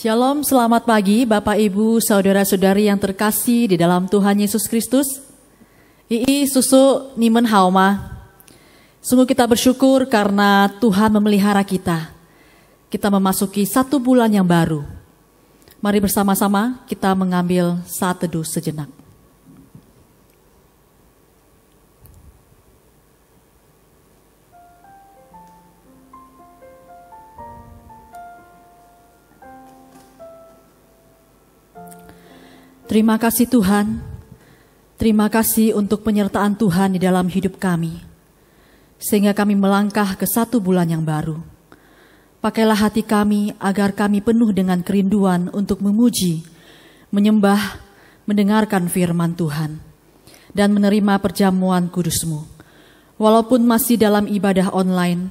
Shalom, selamat pagi Bapak Ibu, Saudara-saudari yang terkasih di dalam Tuhan Yesus Kristus. Ii susu nimen Hauma. Sungguh kita bersyukur karena Tuhan memelihara kita. Kita memasuki satu bulan yang baru. Mari bersama-sama kita mengambil saat teduh sejenak. Terima kasih Tuhan. Terima kasih untuk penyertaan Tuhan di dalam hidup kami. Sehingga kami melangkah ke satu bulan yang baru. Pakailah hati kami agar kami penuh dengan kerinduan untuk memuji, menyembah, mendengarkan firman Tuhan, dan menerima perjamuan kudusmu. Walaupun masih dalam ibadah online,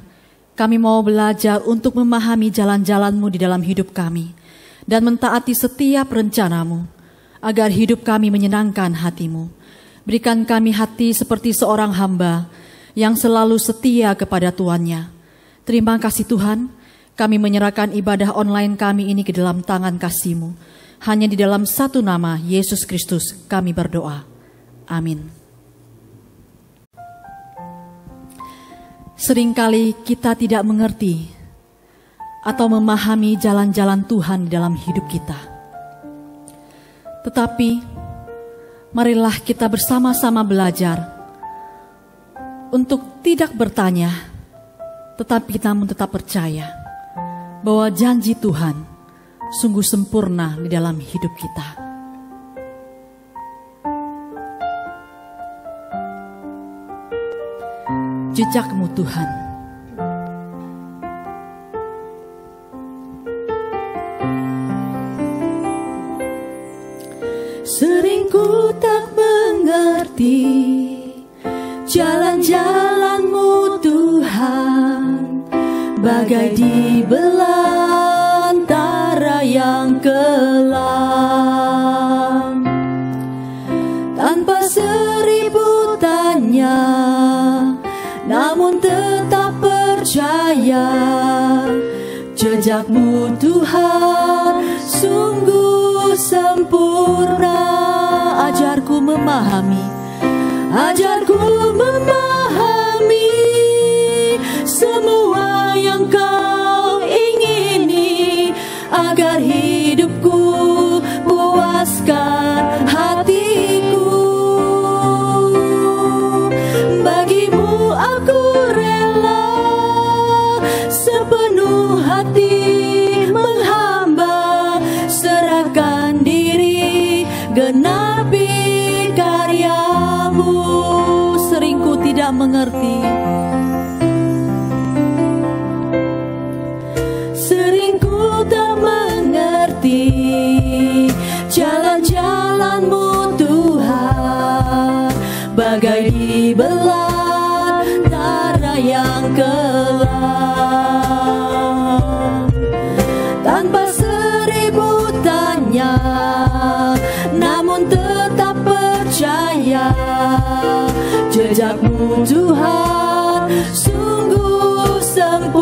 kami mau belajar untuk memahami jalan-jalanmu di dalam hidup kami dan mentaati setiap rencanamu agar hidup kami menyenangkan hatimu. Berikan kami hati seperti seorang hamba yang selalu setia kepada Tuannya. Terima kasih Tuhan, kami menyerahkan ibadah online kami ini ke dalam tangan kasihmu. Hanya di dalam satu nama, Yesus Kristus, kami berdoa. Amin. Seringkali kita tidak mengerti atau memahami jalan-jalan Tuhan di dalam hidup kita tetapi, marilah kita bersama-sama belajar untuk tidak bertanya, tetapi kita tetap percaya bahwa janji Tuhan sungguh sempurna di dalam hidup kita. jejakmu Tuhan. jalan-jalanmu Tuhan bagai di belantara yang kelam tanpa seribu tanya namun tetap percaya jejakmu Tuhan sungguh sempurna ajarku memahami ajarku memang. tanpa seribu tanya namun tetap percaya jejakmu Tuhan sungguh sempurna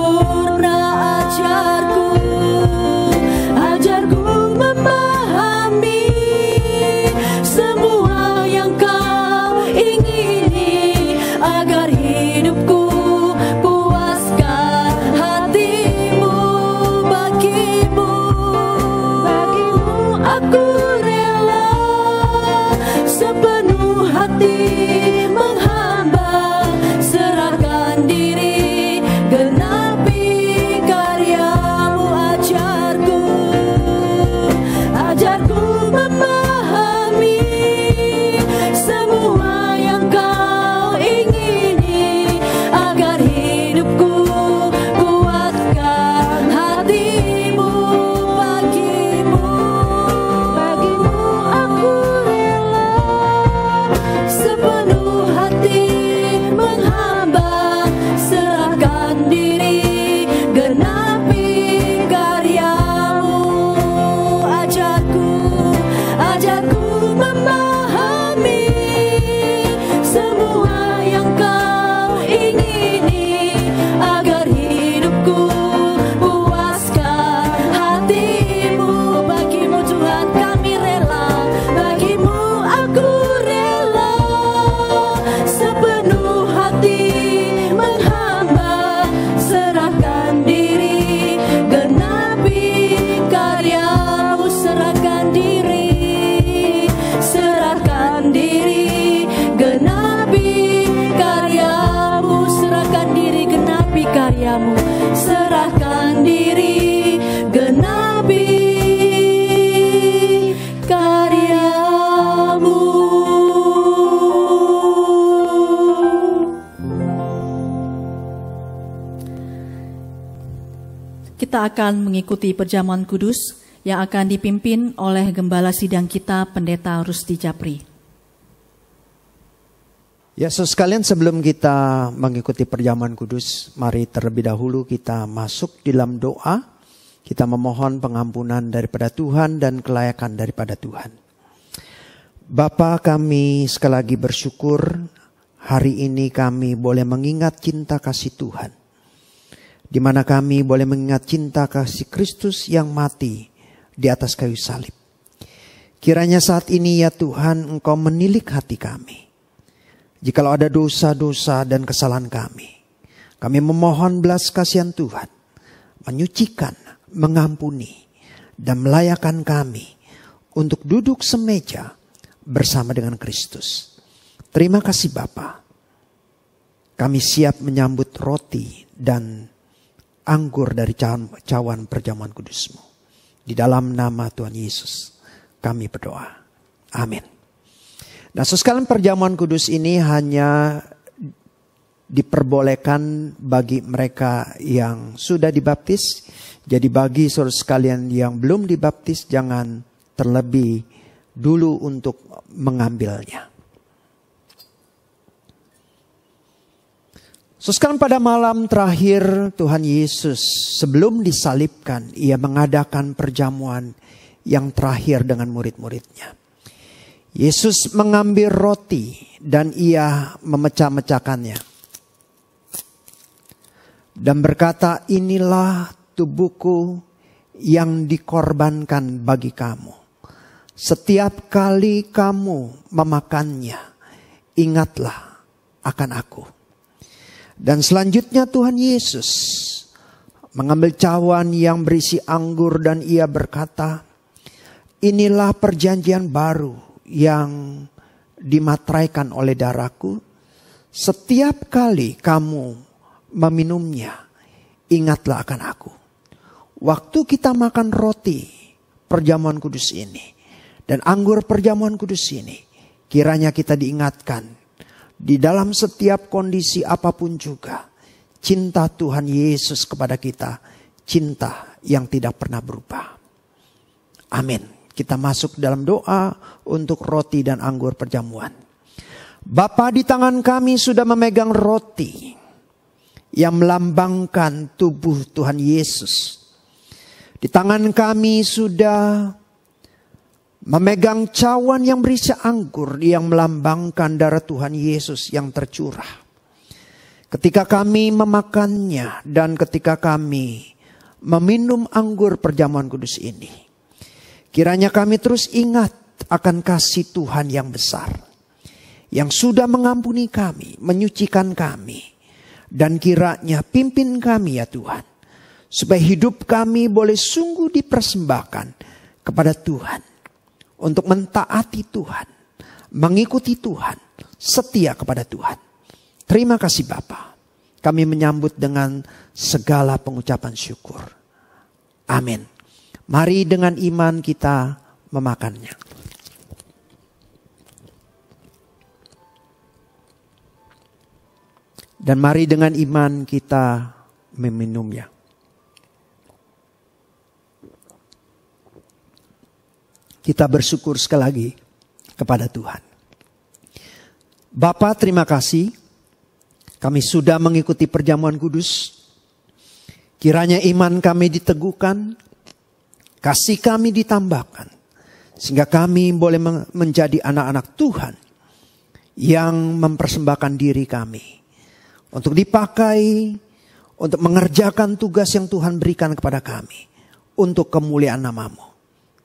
mengikuti perjamuan kudus yang akan dipimpin oleh Gembala Sidang kita Pendeta Rusti Japri. Ya, so sekalian sebelum kita mengikuti perjamuan kudus, mari terlebih dahulu kita masuk dalam doa. Kita memohon pengampunan daripada Tuhan dan kelayakan daripada Tuhan. Bapa kami sekali lagi bersyukur hari ini kami boleh mengingat cinta kasih Tuhan di mana kami boleh mengingat cinta kasih Kristus yang mati di atas kayu salib. Kiranya saat ini ya Tuhan Engkau menilik hati kami. Jikalau ada dosa-dosa dan kesalahan kami, kami memohon belas kasihan Tuhan menyucikan, mengampuni, dan melayakan kami untuk duduk semeja bersama dengan Kristus. Terima kasih Bapa. Kami siap menyambut roti dan anggur dari cawan perjamuan kudusmu. Di dalam nama Tuhan Yesus kami berdoa. Amin. Nah sesekalian perjamuan kudus ini hanya diperbolehkan bagi mereka yang sudah dibaptis. Jadi bagi saudara sekalian yang belum dibaptis jangan terlebih dulu untuk mengambilnya. So, pada malam terakhir Tuhan Yesus sebelum disalibkan, ia mengadakan perjamuan yang terakhir dengan murid-muridnya. Yesus mengambil roti dan ia memecah-mecahkannya. Dan berkata, inilah tubuhku yang dikorbankan bagi kamu. Setiap kali kamu memakannya, ingatlah akan aku. Dan selanjutnya Tuhan Yesus mengambil cawan yang berisi anggur dan ia berkata, inilah perjanjian baru yang dimatraikan oleh daraku. Setiap kali kamu meminumnya, ingatlah akan aku. Waktu kita makan roti perjamuan kudus ini dan anggur perjamuan kudus ini, kiranya kita diingatkan di dalam setiap kondisi apapun juga. Cinta Tuhan Yesus kepada kita. Cinta yang tidak pernah berubah. Amin. Kita masuk dalam doa untuk roti dan anggur perjamuan. Bapa di tangan kami sudah memegang roti yang melambangkan tubuh Tuhan Yesus. Di tangan kami sudah memegang cawan yang berisi anggur yang melambangkan darah Tuhan Yesus yang tercurah. Ketika kami memakannya dan ketika kami meminum anggur perjamuan kudus ini, kiranya kami terus ingat akan kasih Tuhan yang besar, yang sudah mengampuni kami, menyucikan kami, dan kiranya pimpin kami, ya Tuhan, supaya hidup kami boleh sungguh dipersembahkan kepada Tuhan untuk mentaati Tuhan, mengikuti Tuhan, setia kepada Tuhan. Terima kasih Bapa. Kami menyambut dengan segala pengucapan syukur. Amin. Mari dengan iman kita memakannya. Dan mari dengan iman kita meminumnya. kita bersyukur sekali lagi kepada Tuhan. Bapak terima kasih kami sudah mengikuti perjamuan kudus. Kiranya iman kami diteguhkan, kasih kami ditambahkan. Sehingga kami boleh menjadi anak-anak Tuhan yang mempersembahkan diri kami. Untuk dipakai, untuk mengerjakan tugas yang Tuhan berikan kepada kami. Untuk kemuliaan namamu.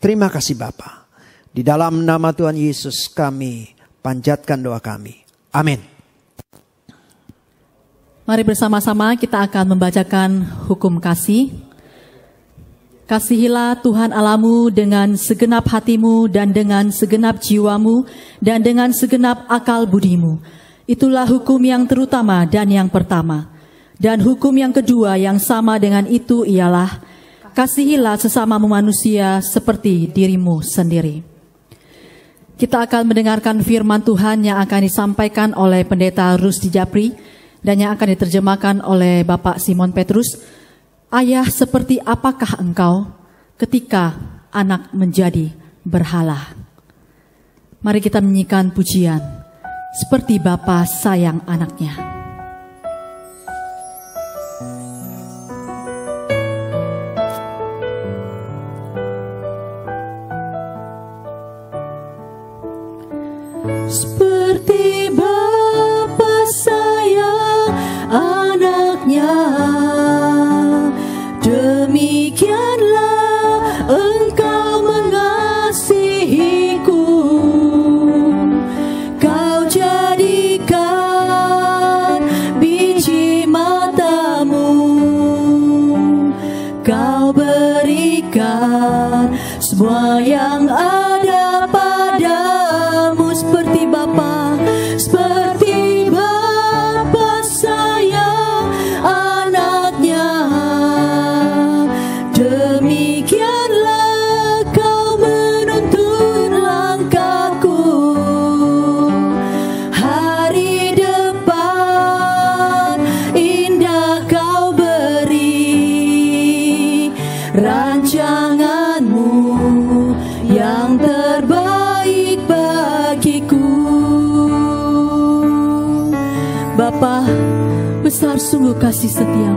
Terima kasih Bapa. Di dalam nama Tuhan Yesus kami panjatkan doa kami. Amin. Mari bersama-sama kita akan membacakan hukum kasih. Kasihilah Tuhan Alamu dengan segenap hatimu dan dengan segenap jiwamu dan dengan segenap akal budimu. Itulah hukum yang terutama dan yang pertama. Dan hukum yang kedua yang sama dengan itu ialah kasihilah sesama manusia seperti dirimu sendiri. Kita akan mendengarkan firman Tuhan yang akan disampaikan oleh Pendeta Rusdi Japri dan yang akan diterjemahkan oleh Bapak Simon Petrus. Ayah seperti apakah engkau ketika anak menjadi berhala? Mari kita menyanyikan pujian seperti Bapak sayang anaknya. seperti Bapa saya. kasih setia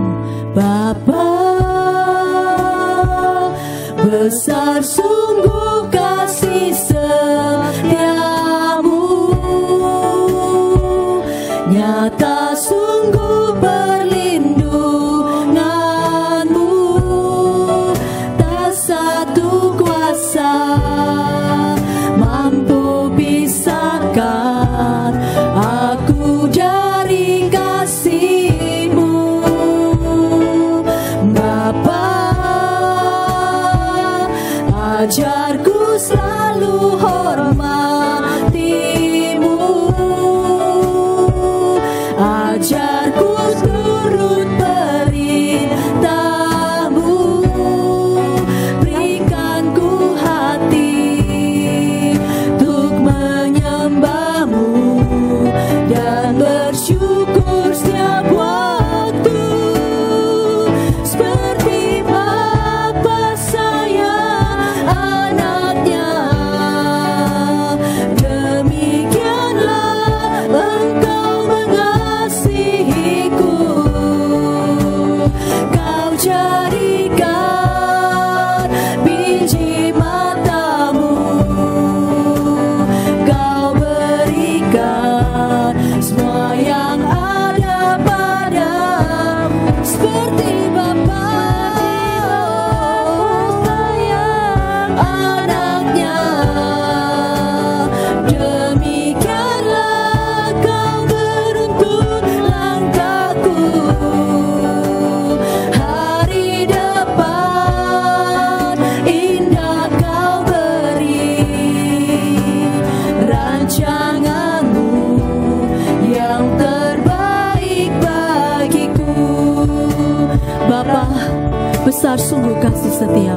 setia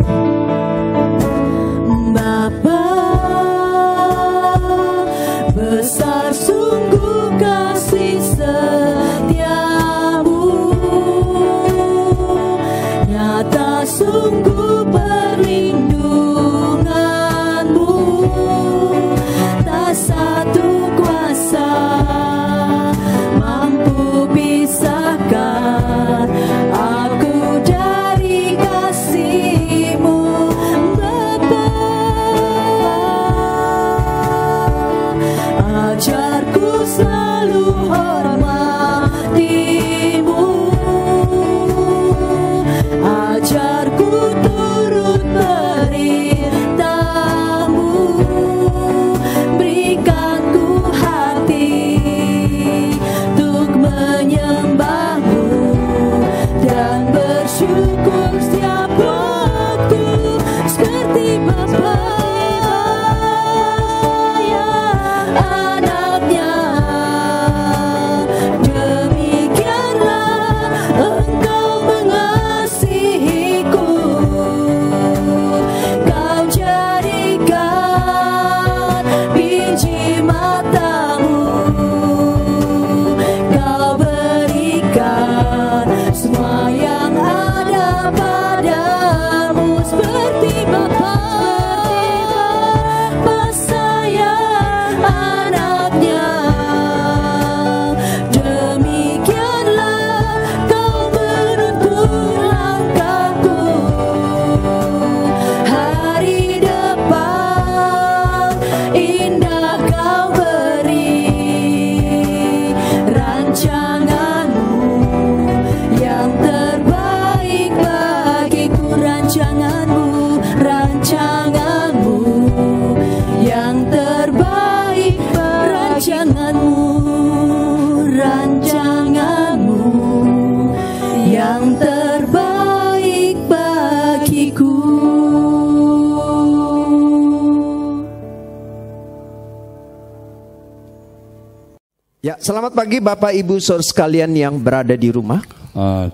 pagi Bapak Ibu Saudara sekalian yang berada di rumah. Uh,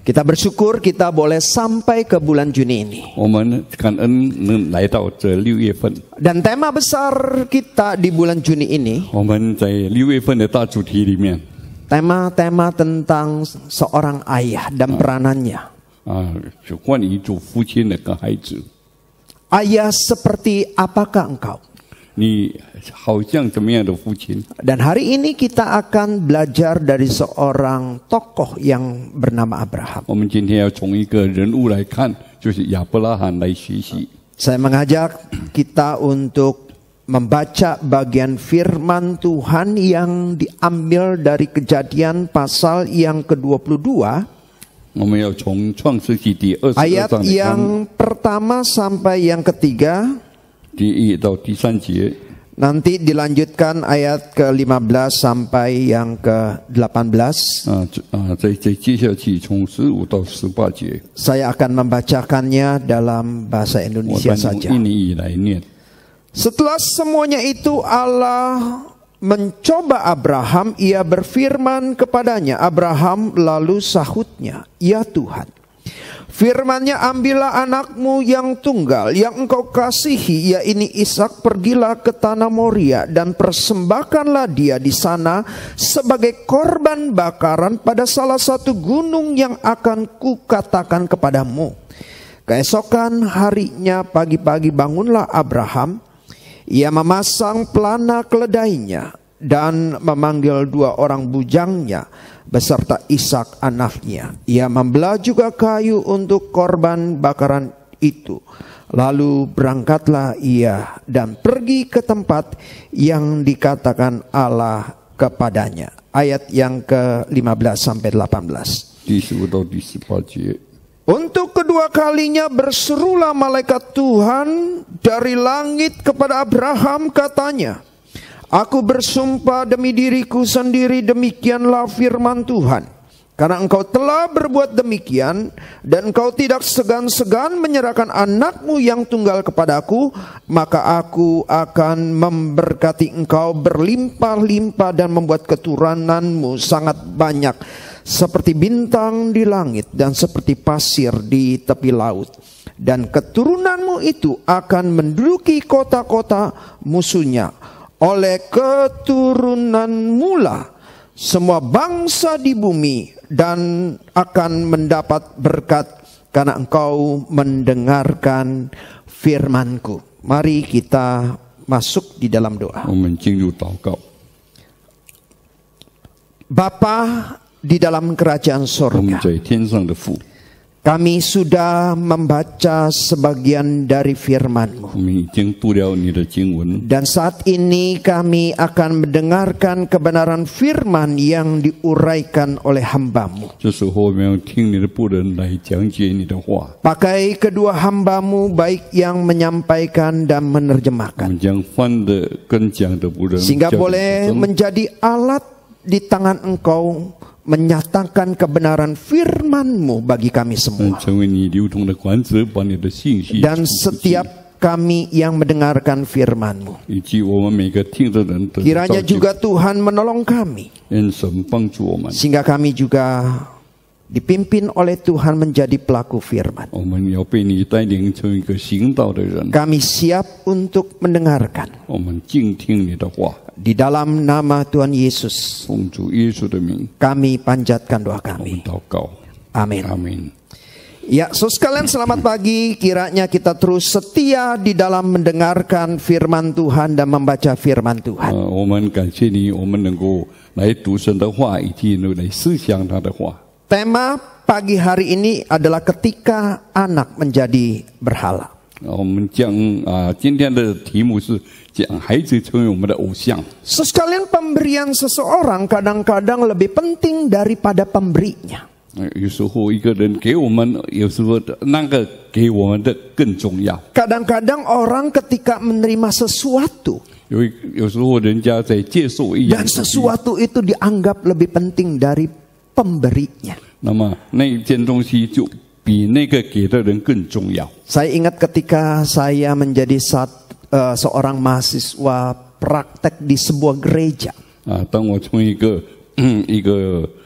kita bersyukur kita boleh sampai ke bulan Juni ini. Kan dan tema besar kita di bulan Juni ini. Tema-tema tentang seorang ayah dan ah. peranannya. Ah, ayah seperti apakah engkau? Dan hari ini kita akan belajar dari seorang tokoh yang bernama Abraham. 我们今天要从一个人物来看，就是亚伯拉罕来学习。Saya mengajak kita untuk membaca bagian firman Tuhan yang diambil dari kejadian pasal yang ke-22 ayat yang pertama sampai yang ketiga 第一到第三节。Nanti iya, dilanjutkan ayat ke-15 sampai yang ke-18. Saya akan membacakannya dalam bahasa Indonesia saja. Iya, Setelah semuanya itu Allah mencoba Abraham, ia berfirman kepadanya, Abraham lalu sahutnya, Ya Tuhan, Firmannya ambillah anakmu yang tunggal yang engkau kasihi ya Ishak pergilah ke tanah Moria dan persembahkanlah dia di sana sebagai korban bakaran pada salah satu gunung yang akan kukatakan kepadamu. Keesokan harinya pagi-pagi bangunlah Abraham ia memasang pelana keledainya dan memanggil dua orang bujangnya beserta Ishak anaknya. Ia membelah juga kayu untuk korban bakaran itu. Lalu berangkatlah ia dan pergi ke tempat yang dikatakan Allah kepadanya. Ayat yang ke-15 sampai 18. Untuk kedua kalinya berserulah malaikat Tuhan dari langit kepada Abraham katanya, Aku bersumpah demi diriku sendiri demikianlah firman Tuhan. Karena engkau telah berbuat demikian dan engkau tidak segan-segan menyerahkan anakmu yang tunggal kepadaku, maka aku akan memberkati engkau berlimpah-limpah dan membuat keturunanmu sangat banyak seperti bintang di langit dan seperti pasir di tepi laut. Dan keturunanmu itu akan menduduki kota-kota musuhnya oleh keturunan mula semua bangsa di bumi dan akan mendapat berkat karena engkau mendengarkan firmanku. Mari kita masuk di dalam doa. Bapa di dalam kerajaan surga. Kami sudah membaca sebagian dari firman-Mu. Dan saat ini kami akan mendengarkan kebenaran firman yang diuraikan oleh hambamu. Pakai kedua hambamu baik yang menyampaikan dan menerjemahkan. Sehingga boleh menjadi alat di tangan engkau menyatakan kebenaran firman-Mu bagi kami semua. Dan setiap kami yang mendengarkan firman-Mu. Kiranya juga Tuhan menolong kami. Sehingga kami juga dipimpin oleh Tuhan menjadi pelaku firman. Kami siap untuk mendengarkan. Di dalam nama Tuhan Yesus, kami panjatkan doa kami. Amin. Amin. Ya, so sekalian selamat pagi. Kiranya kita terus setia di dalam mendengarkan firman Tuhan dan membaca firman Tuhan. Uh, Tema pagi hari ini adalah ketika anak menjadi berhala. Sekalian pemberian seseorang kadang-kadang lebih penting daripada pemberinya. Ya. kadang kadang orang ketika menerima sesuatu ya. dan sesuatu itu dianggap lebih penting dari pemberinya. Saya ingat ketika saya menjadi saat, uh, eh, seorang mahasiswa praktek di sebuah gereja. 啊，当我从一个一个 ah,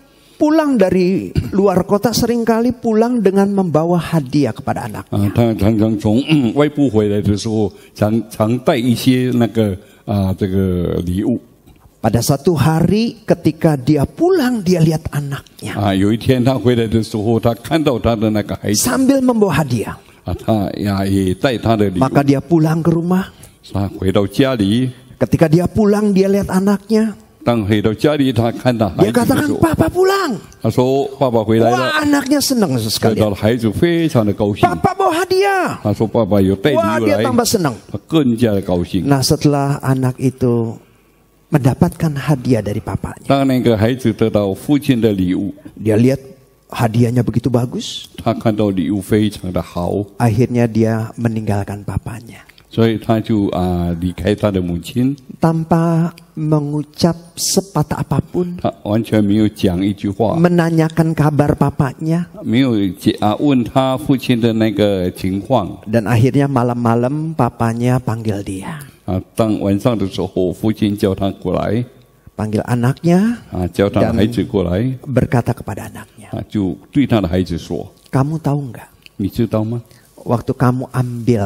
pulang dari luar kota seringkali pulang dengan membawa hadiah kepada anaknya. Ah, Pada satu hari ketika dia pulang dia lihat anaknya. Sambil membawa hadiah. Maka dia pulang ke rumah. Ketika dia pulang dia lihat anaknya. 当回到家里，他看到孩子，也 katakan Papa anaknya senang bawa dia tambah Nah setelah anak itu mendapatkan hadiah dari papanya. Dia lihat hadiahnya begitu bagus. dia meninggalkan papanya. Uh, Tanpa mengucap sepatah apapun，他完全没有讲一句话，menanyakan kabar papanya，没有啊问他父亲的那个情况，dan akhirnya malam-malam papanya panggil dia，啊当晚上的时候，父亲叫他过来。panggil anaknya dan berkata kepada anaknya, Kamu tahu nggak? Waktu kamu ambil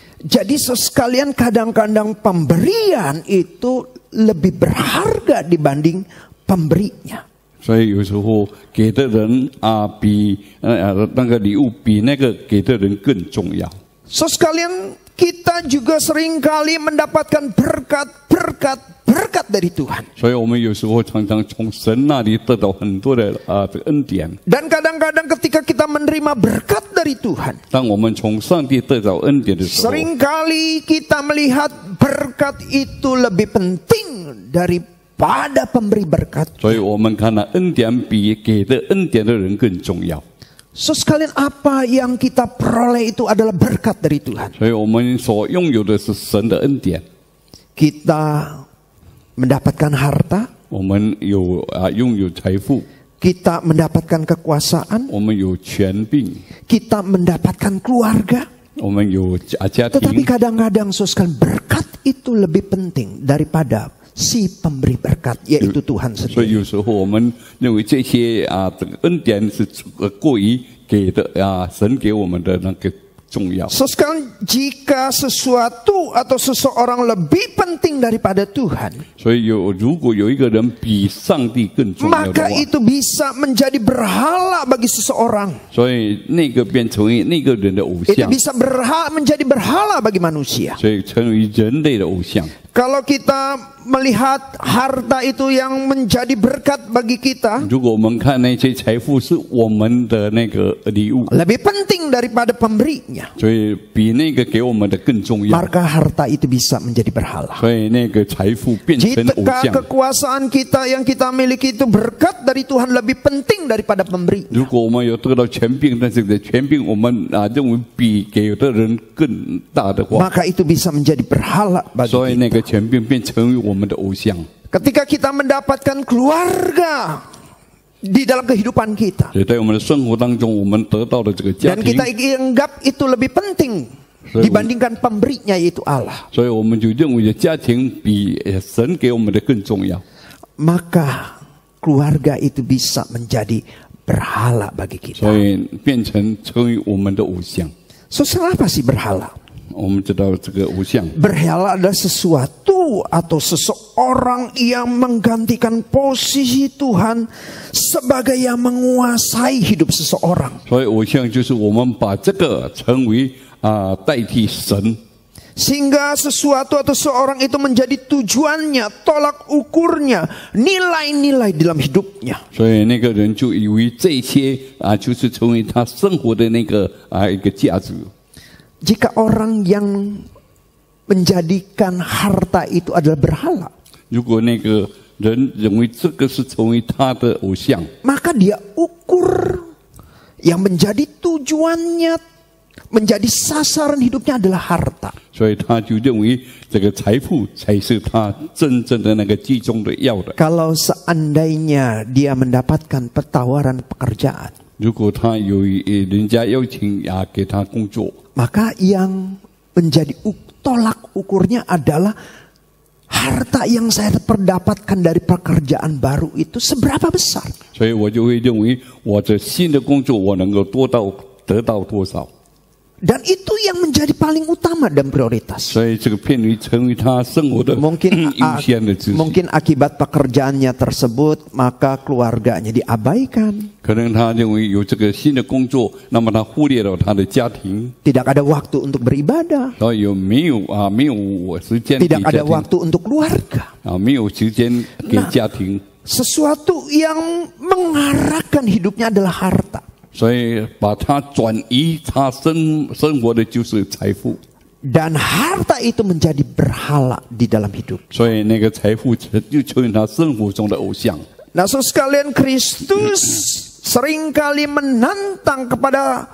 Jadi sekalian kadang-kadang pemberian itu lebih berharga dibanding pemberinya. 所以有时候给的人啊，比呃那个礼物比那个给的人更重要。So eh, eh, ya. sekalian kita juga seringkali mendapatkan berkat-berkat berkat dari Tuhan. Dan kadang-kadang ketika kita menerima berkat dari Tuhan, seringkali kita melihat berkat itu lebih penting dari pada pemberi berkat. So sekalian apa yang kita peroleh itu adalah berkat dari Tuhan. Kita mendapatkan harta. kita mendapatkan kekuasaan. kita mendapatkan keluarga. Tetapi kadang kadang-kadang soskan berkat itu lebih penting daripada si pemberi berkat yaitu Tuhan sendiri. Sekarang jika sesuatu atau seseorang lebih penting daripada Tuhan, maka itu bisa menjadi berhala bagi seseorang. Itu bisa berhala menjadi berhala bagi manusia. Kalau kita melihat harta itu yang menjadi berkat bagi kita, lebih penting daripada pemberinya. Maka harta itu bisa menjadi berhala. Jika kekuasaan kita yang kita miliki itu berkat dari Tuhan lebih penting daripada pemberi. Maka itu bisa menjadi berhala bagi kita. Ketika kita mendapatkan keluarga di dalam kehidupan kita. Dan kita anggap itu lebih penting dibandingkan pemberinya yaitu Allah. Maka keluarga itu bisa menjadi berhala bagi kita. So, So, apa sih berhala? Berhala ada sesuatu atau seseorang yang menggantikan posisi Tuhan sebagai yang menguasai hidup seseorang. Ah, Sehingga sesuatu atau seorang itu menjadi tujuannya, tolak ukurnya, nilai-nilai dalam hidupnya. hidupnya jika orang yang menjadikan harta itu adalah berhala. Maka dia ukur yang menjadi tujuannya, menjadi sasaran hidupnya adalah harta. Kalau seandainya dia mendapatkan petawaran pekerjaan. Maka yang menjadi tolak ukurnya adalah harta yang saya perdapatkan dari pekerjaan baru itu seberapa besar. Dan itu yang menjadi paling utama dan prioritas. Mungkin, mungkin akibat pekerjaannya tersebut, maka keluarganya diabaikan. Tidak ada waktu untuk beribadah. Ah, Tidak ada waktu untuk keluarga. Ah, nah, sesuatu yang mengarahkan hidupnya adalah harta. Dan harta itu menjadi berhala di dalam hidup. 所以那个财富就成为他生活中的偶像。Nah, so sekalian Kristus seringkali menantang kepada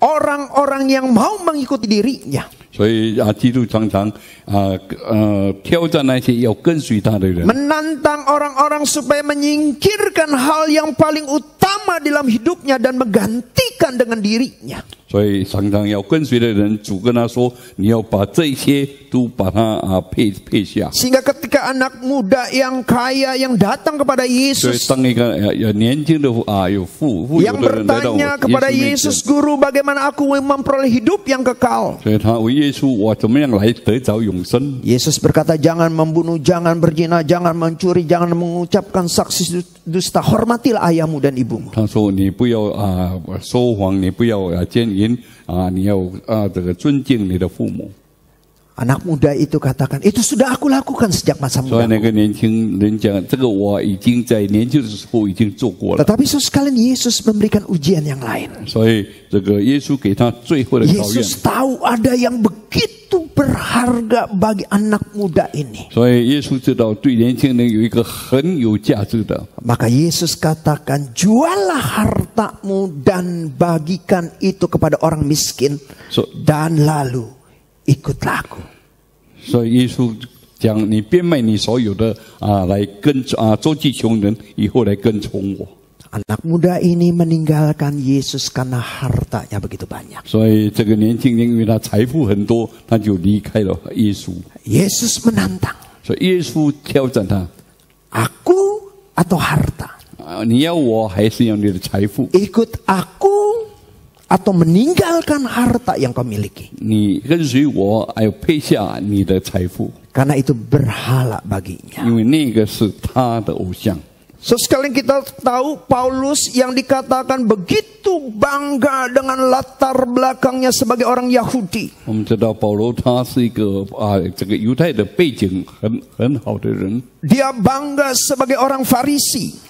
orang-orang yang mau mengikuti dirinya. 所以啊，基督常常啊呃挑战那些要跟随他的人。Menantang orang-orang supaya menyingkirkan hal yang paling utama dalam hidupnya dan menggantikan dengan dirinya. 所以常常要跟随的人，主跟他说，你要把这些都把它啊配配下。sehingga ketika anak muda yang kaya yang datang kepada Yesus，所以当一个呃年轻的啊有富富有的人来到 bertanya kepada Yesus Guru bagaimana aku memperoleh hidup yang kekal？所以他问耶稣，我怎么样来得着永生？Yesus berkata jangan membunuh, jangan berzina, jangan mencuri, jangan mengucapkan saksi dusta, hormatilah ayahmu dan ibumu. Anak muda itu katakan, itu sudah aku lakukan sejak masa muda. Tetapi so sekalian Yesus memberikan ujian yang lain. Yesus tahu ada yang begitu berharga bagi anak muda ini. Maka Yesus katakan, jualah hartamu dan bagikan itu kepada orang miskin. Dan lalu ikutlah aku. 所以耶稣讲，你变卖你所有的啊，来跟啊周济穷人，以后来跟从我。Anak muda ini meninggalkan Yesus karena hartanya begitu banyak. 所以这个年轻人因为他财富很多，他就离开了耶稣。Yesus menantang. 所以耶稣挑战他，aku atau harta？你要我还是要你的财富？Ikut aku atau meninggalkan harta yang kau miliki. Karena itu berhala baginya. So sekarang kita tahu Paulus yang dikatakan begitu bangga dengan latar belakangnya sebagai orang Yahudi. Dia bangga sebagai orang Farisi.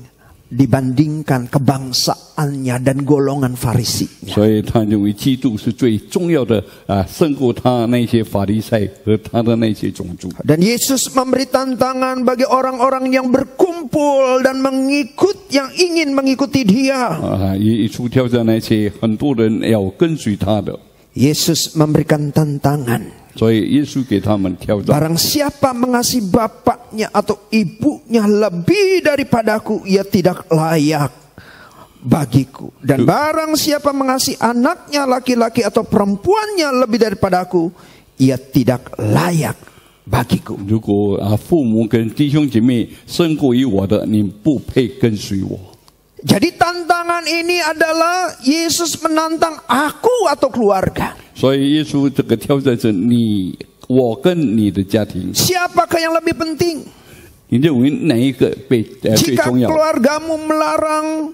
dibandingkan kebangsaannya dan golongan Farisi. Dan Yesus memberi tantangan bagi orang-orang yang berkumpul dan mengikut yang ingin mengikuti Dia. 啊，一一出挑战那些很多人要跟随他的。Ah, Yesus memberikan tantangan. Barang siapa mengasihi bapaknya atau ibunya lebih daripadaku, ia tidak layak bagiku. Dan barang siapa mengasihi anaknya laki-laki atau perempuannya lebih daripadaku, ia tidak layak bagiku. Jika, uh, jadi tantangan ini adalah Yesus menantang aku atau keluarga. Siapakah yang lebih penting? Eh, Jika keluargamu melarang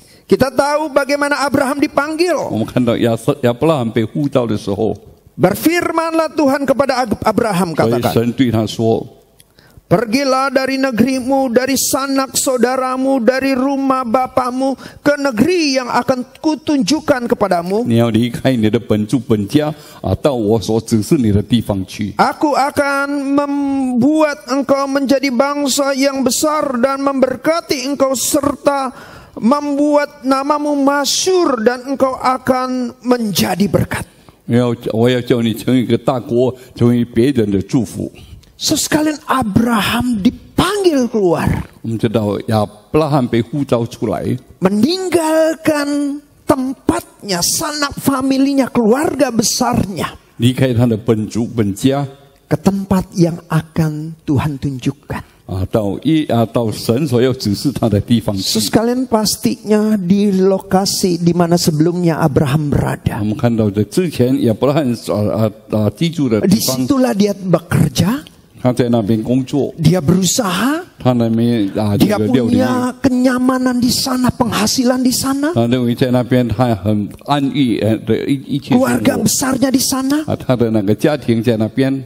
Kita tahu bagaimana Abraham dipanggil. Ya, ya Berfirmanlah Tuhan kepada Abraham katakan. Pergilah dari negerimu, dari sanak saudaramu, dari rumah bapamu ke negeri yang akan kutunjukkan kepadamu. Aku akan membuat engkau menjadi bangsa yang besar dan memberkati engkau serta membuat namamu masyur dan engkau akan menjadi berkat. Sesekalian Abraham dipanggil keluar. Meninggalkan tempatnya, sanak familinya, keluarga besarnya. Ke tempat yang akan Tuhan tunjukkan. 到一啊到神所要指示他的地方。Sekalian pastinya di lokasi di mana sebelumnya Abraham berada. dia bekerja. Dia berusaha. Dia punya kenyamanan di sana, penghasilan di sana. 他认为在那边他很安逸，呃，一一切。Keluarga besarnya di sana. sana.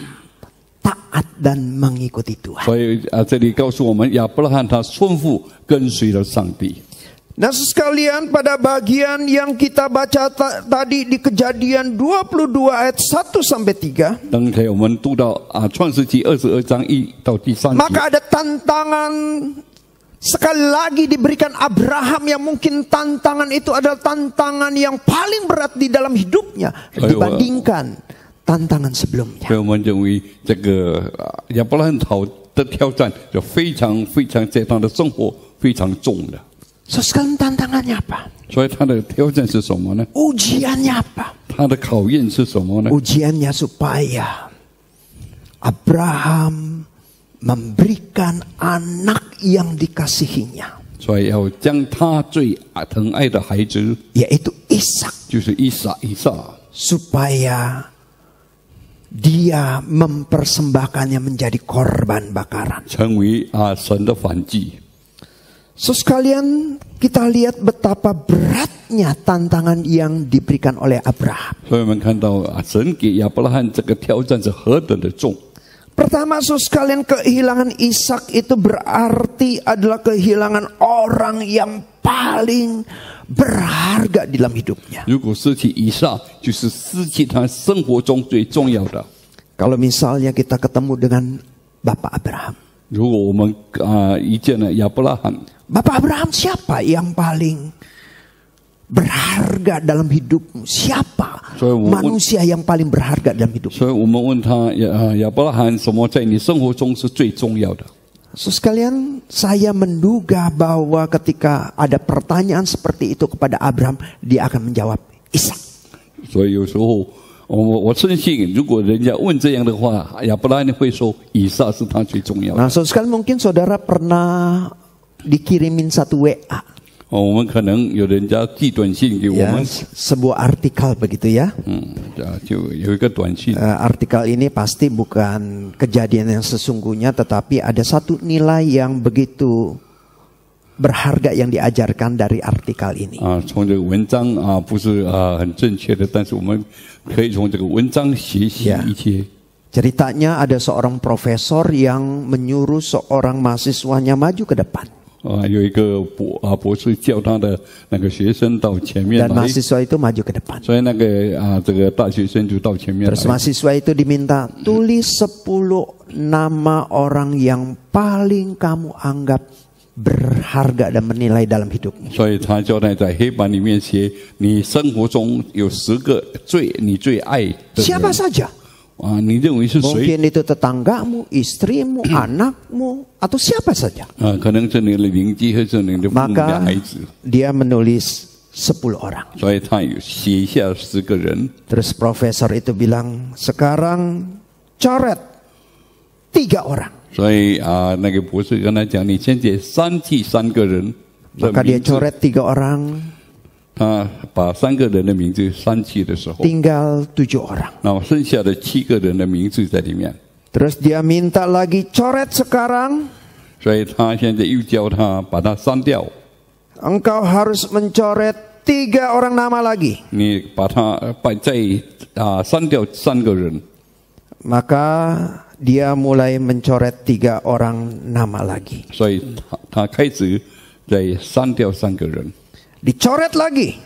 taat dan mengikuti Tuhan. Ah, ya kan nah sekalian pada bagian yang kita baca ta tadi di kejadian 22 ayat 1 sampai 3 Maka ada tantangan Sekali lagi diberikan Abraham yang mungkin tantangan itu adalah tantangan yang paling berat di dalam hidupnya dibandingkan tantangan sebelumnya. So, sekarang tantangannya apa? 所以他的挑战是什么呢？Ujiannya apa? 他的考验是什么呢？Ujiannya supaya Abraham memberikan anak yang dikasihinya. 所以要将他最疼爱的孩子，yaitu Ishak，就是以撒，以撒，supaya dia mempersembahkannya menjadi korban bakaran. Ah, so sekalian kita lihat betapa beratnya tantangan yang diberikan oleh Abraham. Kan ah, ya, Pertama, so sekalian kehilangan Ishak itu berarti adalah kehilangan orang yang paling berharga dalam hidupnya. Kalau misalnya kita ketemu dengan Bapak Abraham. Bapak Abraham siapa yang paling berharga dalam hidupmu? Siapa manusia yang paling berharga dalam hidupmu? So sekalian saya menduga bahwa ketika ada pertanyaan seperti itu kepada Abraham, dia akan menjawab Ishak. So, 有时候我我深信，如果人家问这样的话，亚伯拉罕会说以撒是他最重要的。Nah, so sekali mungkin saudara pernah dikirimin satu WA. 哦，我们可能有人家寄短信给我们。Yes, sebuah artikel begitu ya. Hmm，artikel ini pasti bukan kejadian yang sesungguhnya, tetapi ada satu nilai yang begitu berharga yang diajarkan dari artikel ini. Ah，Ceritanya ada seorang profesor yang menyuruh seorang mahasiswanya maju ke depan. 啊，有一个博啊博士叫他的那个学生到前面来。Dan mahasiswa itu maju ke depan. 所以那个啊，这个大学生就到前面来。Terus mahasiswa itu diminta tulis sepuluh nama orang yang paling kamu anggap berharga dan menilai dalam hidupmu. 所以他叫他在黑板里面写你生活中有十个最你最爱的。Siapa saja. Ah, Mungkin itu tetanggamu, istrimu, hmm. anakmu, atau siapa saja. Ah, Maka ya, dia menulis sepuluh orang. Terus profesor itu bilang, sekarang coret tiga orang. Ah, Maka dia coret tiga orang. Tinggal tujuh Terus dia minta lagi coret sekarang. 所以他现在又叫他把它删掉。Engkau harus mencoret tiga orang nama lagi. dia mulai mencoret tiga orang nama lagi dicoret lagi.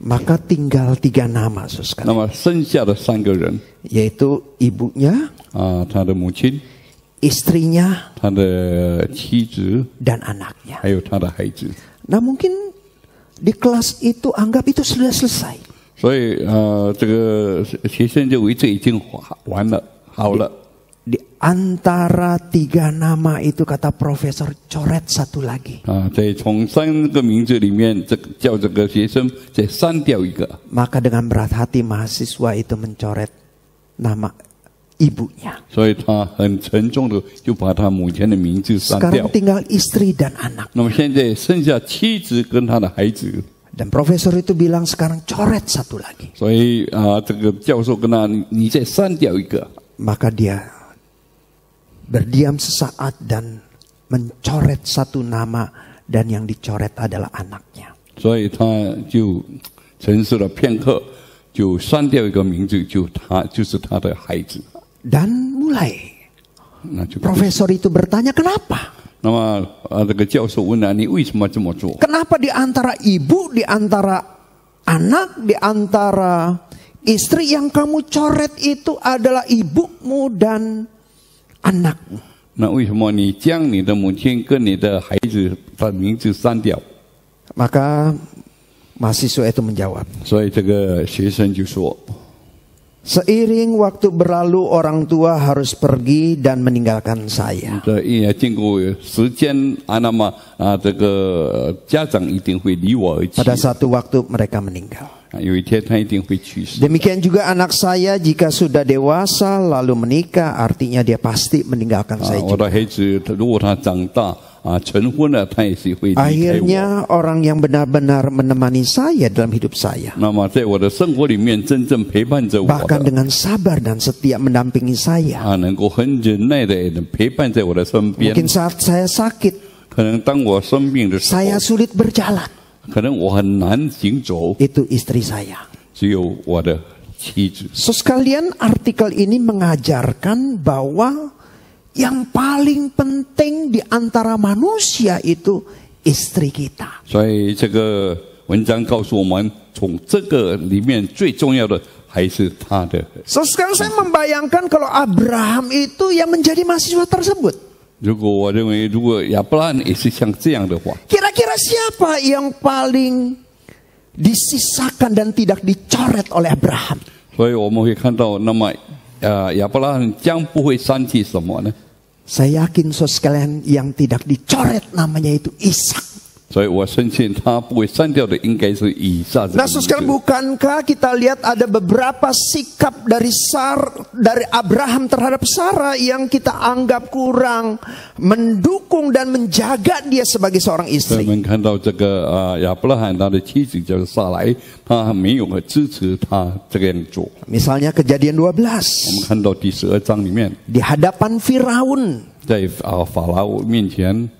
maka tinggal tiga nama, saudara. Yaitu ibunya, uh istrinya, dan anaknya. Nah, mungkin di kelas itu anggap itu sudah selesai. 所以呃，这个学生就为这已经完完了，好了。Antara tiga nama itu kata profesor coret satu lagi. Ah, Maka dengan berat hati mahasiswa itu mencoret nama ibunya. Sekarang tinggal istri dan anak. Dan profesor itu bilang sekarang coret satu lagi. Ah, Maka dia berdiam sesaat dan mencoret satu nama dan yang dicoret adalah anaknya. Dan mulai. Profesor itu bertanya kenapa? Kenapa di antara ibu, di antara anak, di antara istri yang kamu coret itu adalah ibumu dan anakmu。那为什么你将你的母亲跟你的孩子的名字删掉？Maka mahasiswa itu menjawab. seiring waktu berlalu orang tua harus pergi dan meninggalkan saya. Pada satu waktu mereka meninggal. Nah, kan, Demikian juga anak saya jika sudah dewasa lalu menikah, artinya dia pasti meninggalkan saya juga. Ah, ah, Akhirnya orang yang benar-benar menemani saya dalam hidup saya. Bahkan dengan sabar dan setia mendampingi saya. Ah, Mungkin saat saya sakit. Saya sulit berjalan. 可能我很难行走。Itu istri saya. sekalian artikel ini mengajarkan bahwa yang paling penting di antara manusia itu istri kita. sekarang saya membayangkan kalau Abraham itu yang menjadi mahasiswa tersebut. 如果我认为，如果亚伯拉罕也是像这样的话，kira-kira siapa yang paling disisakan dan tidak dicoret oleh Abraham？所以我们会看到，那么呃，亚伯拉罕将不会删去什么呢？Saya yakin saudara sekalian yang tidak dicoret namanya itu Ishak. 所以我深信他不会删掉的，应该是以下。Nah, bukankah kita lihat ada beberapa sikap dari Sar, dari Abraham terhadap Sarah yang kita anggap kurang mendukung dan menjaga dia sebagai seorang istri. Misalnya kejadian 12. hadapan Firaun，在啊法老面前。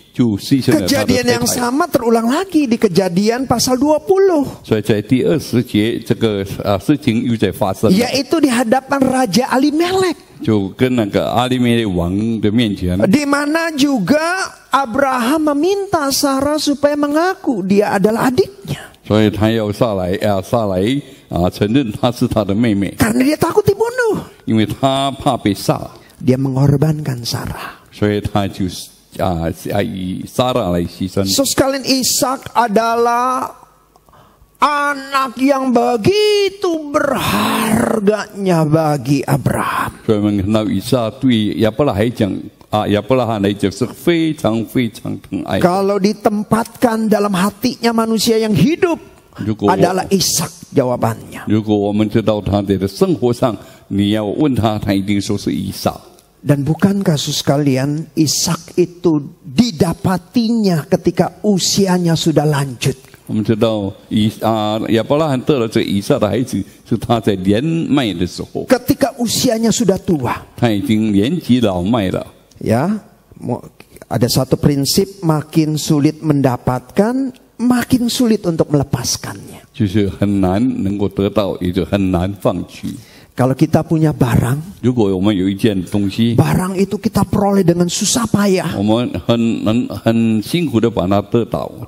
Kejadian yang sama terulang lagi di kejadian pasal 20. Ah, Yaitu di hadapan Raja Ali Melek. Di mana juga Abraham meminta Sarah supaya mengaku dia adalah adiknya. Oh, eh, ah, Karena dia takut dibunuh. Dia mengorbankan Sarah. 所以他就是 Ah, ah, Sarah sekalian Ishak adalah anak yang begitu berharganya bagi Abraham. Kalau ditempatkan dalam hatinya manusia yang hidup adalah Ishak jawabannya. 如果我们知道他的生活上，你要问他，他一定说是以撒。dan bukan kasus kalian Ishak itu didapatinya ketika usianya sudah lanjut? Ah, ya ketika usianya sudah tua. Ya, ada satu prinsip makin sulit mendapatkan, makin sulit untuk melepaskannya. 就是很难能够得到，也就很难放弃。kalau kita punya barang, barang itu kita peroleh dengan susah payah.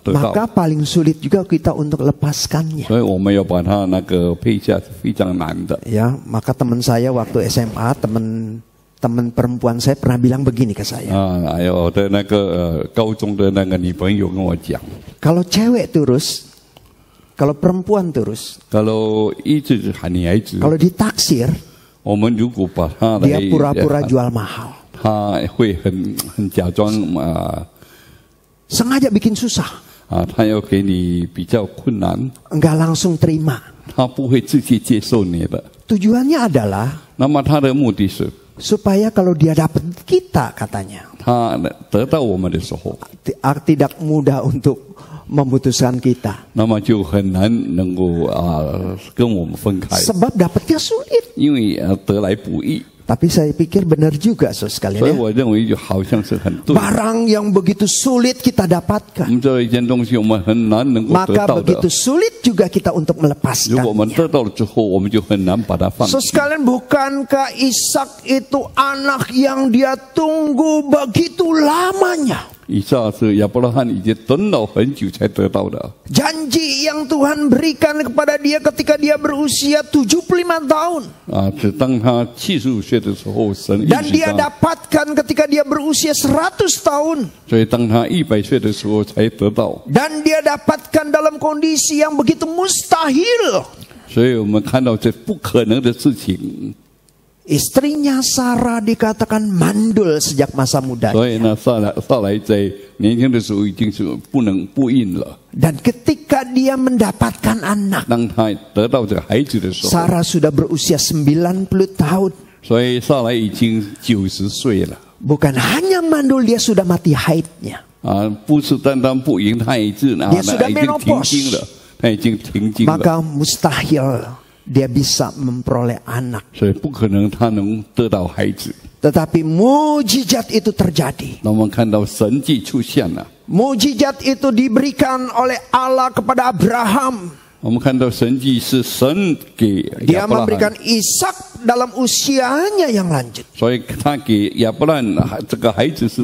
Maka paling sulit juga kita untuk lepaskannya. Ya, maka teman saya waktu SMA, teman teman perempuan saya pernah bilang begini ke saya. Ah, Kalau cewek terus kalau perempuan terus. Kalau itu hanya itu. Kalau ditaksir. Dia pura-pura ya. jual mahal. Ha, Sengaja bikin susah. Enggak langsung terima. Tujuannya adalah. Supaya kalau dia dapat kita katanya. Ah, tidak mudah untuk memutuskan kita. Sebab dapatnya sulit. Tapi saya pikir benar juga so sekalian. Ya. Barang yang begitu sulit kita dapatkan. Maka begitu sulit juga kita untuk melepaskannya. So sekalian bukankah Ishak itu anak yang dia tunggu begitu lamanya? Ya janji yang Tuhan berikan kepada dia ketika dia berusia 75 tahun. Ah, Dan dia dapatkan ketika dia berusia 100 tahun. Dan dia dapatkan dalam kondisi yang begitu mustahil. 所以我们看到这不可能的事情。Istrinya Sarah dikatakan mandul sejak masa muda. Dan ketika dia mendapatkan anak, Sarah sudah berusia 90 tahun. Bukan hanya mandul, dia sudah mati haidnya. Dia sudah menopos. Maka mustahil dia bisa memperoleh anak. Tetapi mujizat itu terjadi. Mujizat itu diberikan oleh Allah kepada Abraham. Dia memberikan Ishak dalam usianya yang lanjut.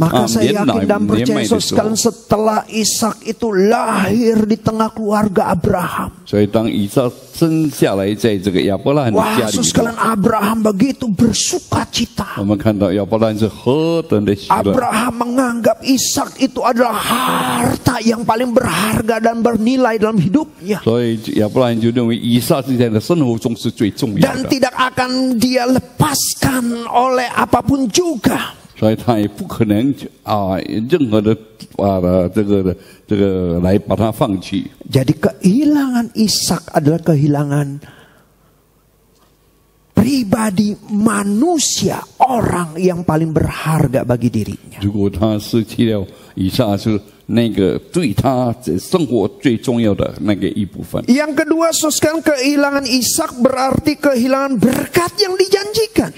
Maka saya yakin dan percaya 迈的 Ishak itu lahir di tengah keluarga Abraham. 所以当以撒生下来，在这个亚伯拉罕的 Wah, 家里 Yesus Abraham begitu bersuka cita. Abraham menganggap Ishak itu adalah harta yang paling berharga dan bernilai dalam hidupnya. Ya, Dan tidak akan dia lepaskan oleh apapun juga. Ah, Jadi kehilangan Ishak adalah kehilangan pribadi manusia orang yang paling berharga bagi dirinya. 那个对他生活最重要的那个一部分。Yang kedua, soskan kehilangan Ishak berarti kehilangan berkat yang dijanjikan.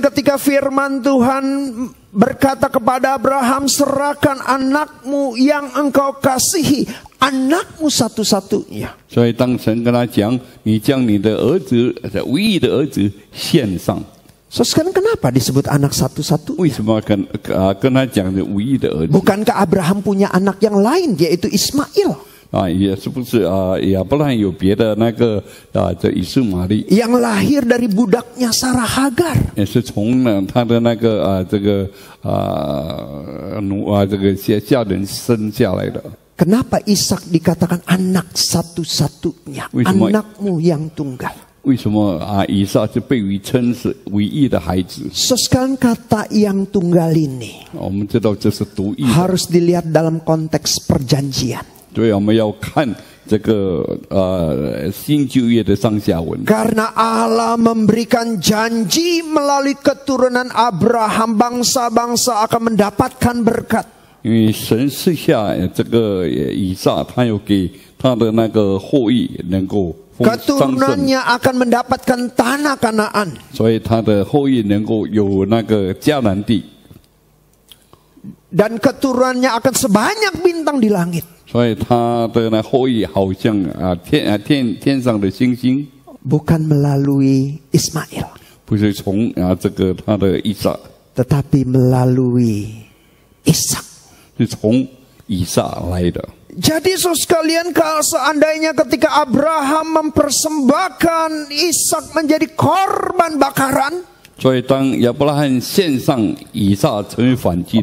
ketika firman Tuhan berkata kepada Abraham, serahkan anakmu yang engkau kasihi, anakmu satu-satunya. So sekarang kenapa disebut anak satu-satunya? Ah, Bukankah Abraham punya anak yang lain yaitu Ismail? Yang lahir dari budaknya Sarah Hagar. Eh, kenapa Ishak dikatakan anak satu-satunya, anakmu yang tunggal? 为什么啊？以上是被为称是唯一的孩子。Sekarang kata yang tunggal ini. 我们知道这是独一。Harus dilihat dalam konteks perjanjian. 对，我们要看这个呃新旧约的上下文。Karena Allah memberikan janji melalui keturunan Abraham bangsa-bangsa akan mendapatkan berkat. 因为神赐下这个以撒，他有给他的那个后裔能够。keturunannya akan mendapatkan tanah Kanaan. Dan keturunannya akan sebanyak bintang di langit. Bukan melalui Ismail. Tetapi melalui Ishak. 是从以撒来的。jadi sus kalian kalau seandainya ketika Abraham mempersembahkan Ishak menjadi korban bakaran, ya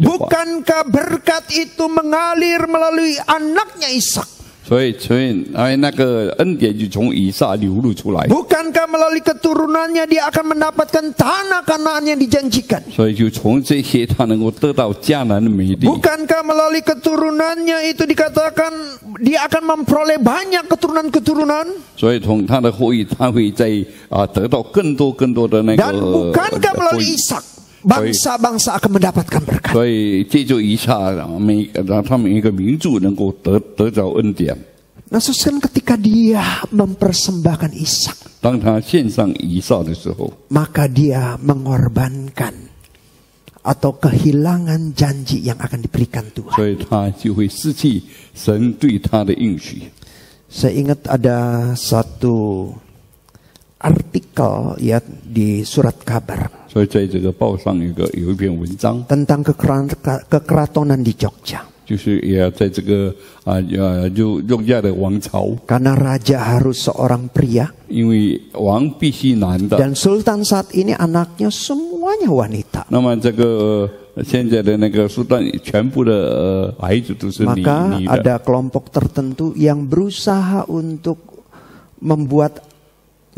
bukankah berkat itu mengalir melalui anaknya Ishak？Bukankah melalui keturunannya dia akan mendapatkan tanah Kanaan yang dijanjikan? Bukankah melalui keturunannya itu dikatakan dia akan memperoleh banyak keturunan-keturunan? Dan bukankah melalui Ishak Bangsa-bangsa akan mendapatkan berkat. Nah, sekarang ketika dia mempersembahkan Ishak, maka dia mengorbankan atau kehilangan janji yang akan diberikan Tuhan. Saya ingat ada satu artikel ya di surat kabar. 所以在这个报上一个有一篇文章，tentang tentang kekeran- kekeratonan di Jogja. Karena raja harus seorang pria Dan sultan saat ini anaknya semuanya wanita. Maka ada kelompok tertentu yang berusaha untuk membuat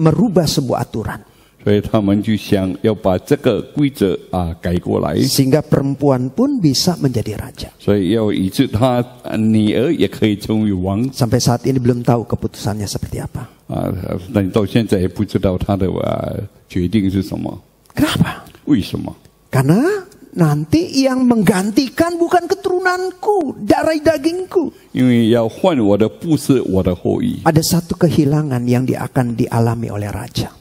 merubah sebuah aturan. 所以他们就想要把这个规则啊改过来，所以要以致他女儿也可以成为王。所以到现在还不知道他的决定是什么？为什么？因为。nanti yang menggantikan bukan keturunanku, darah dagingku. Ada satu kehilangan yang dia akan dialami oleh raja.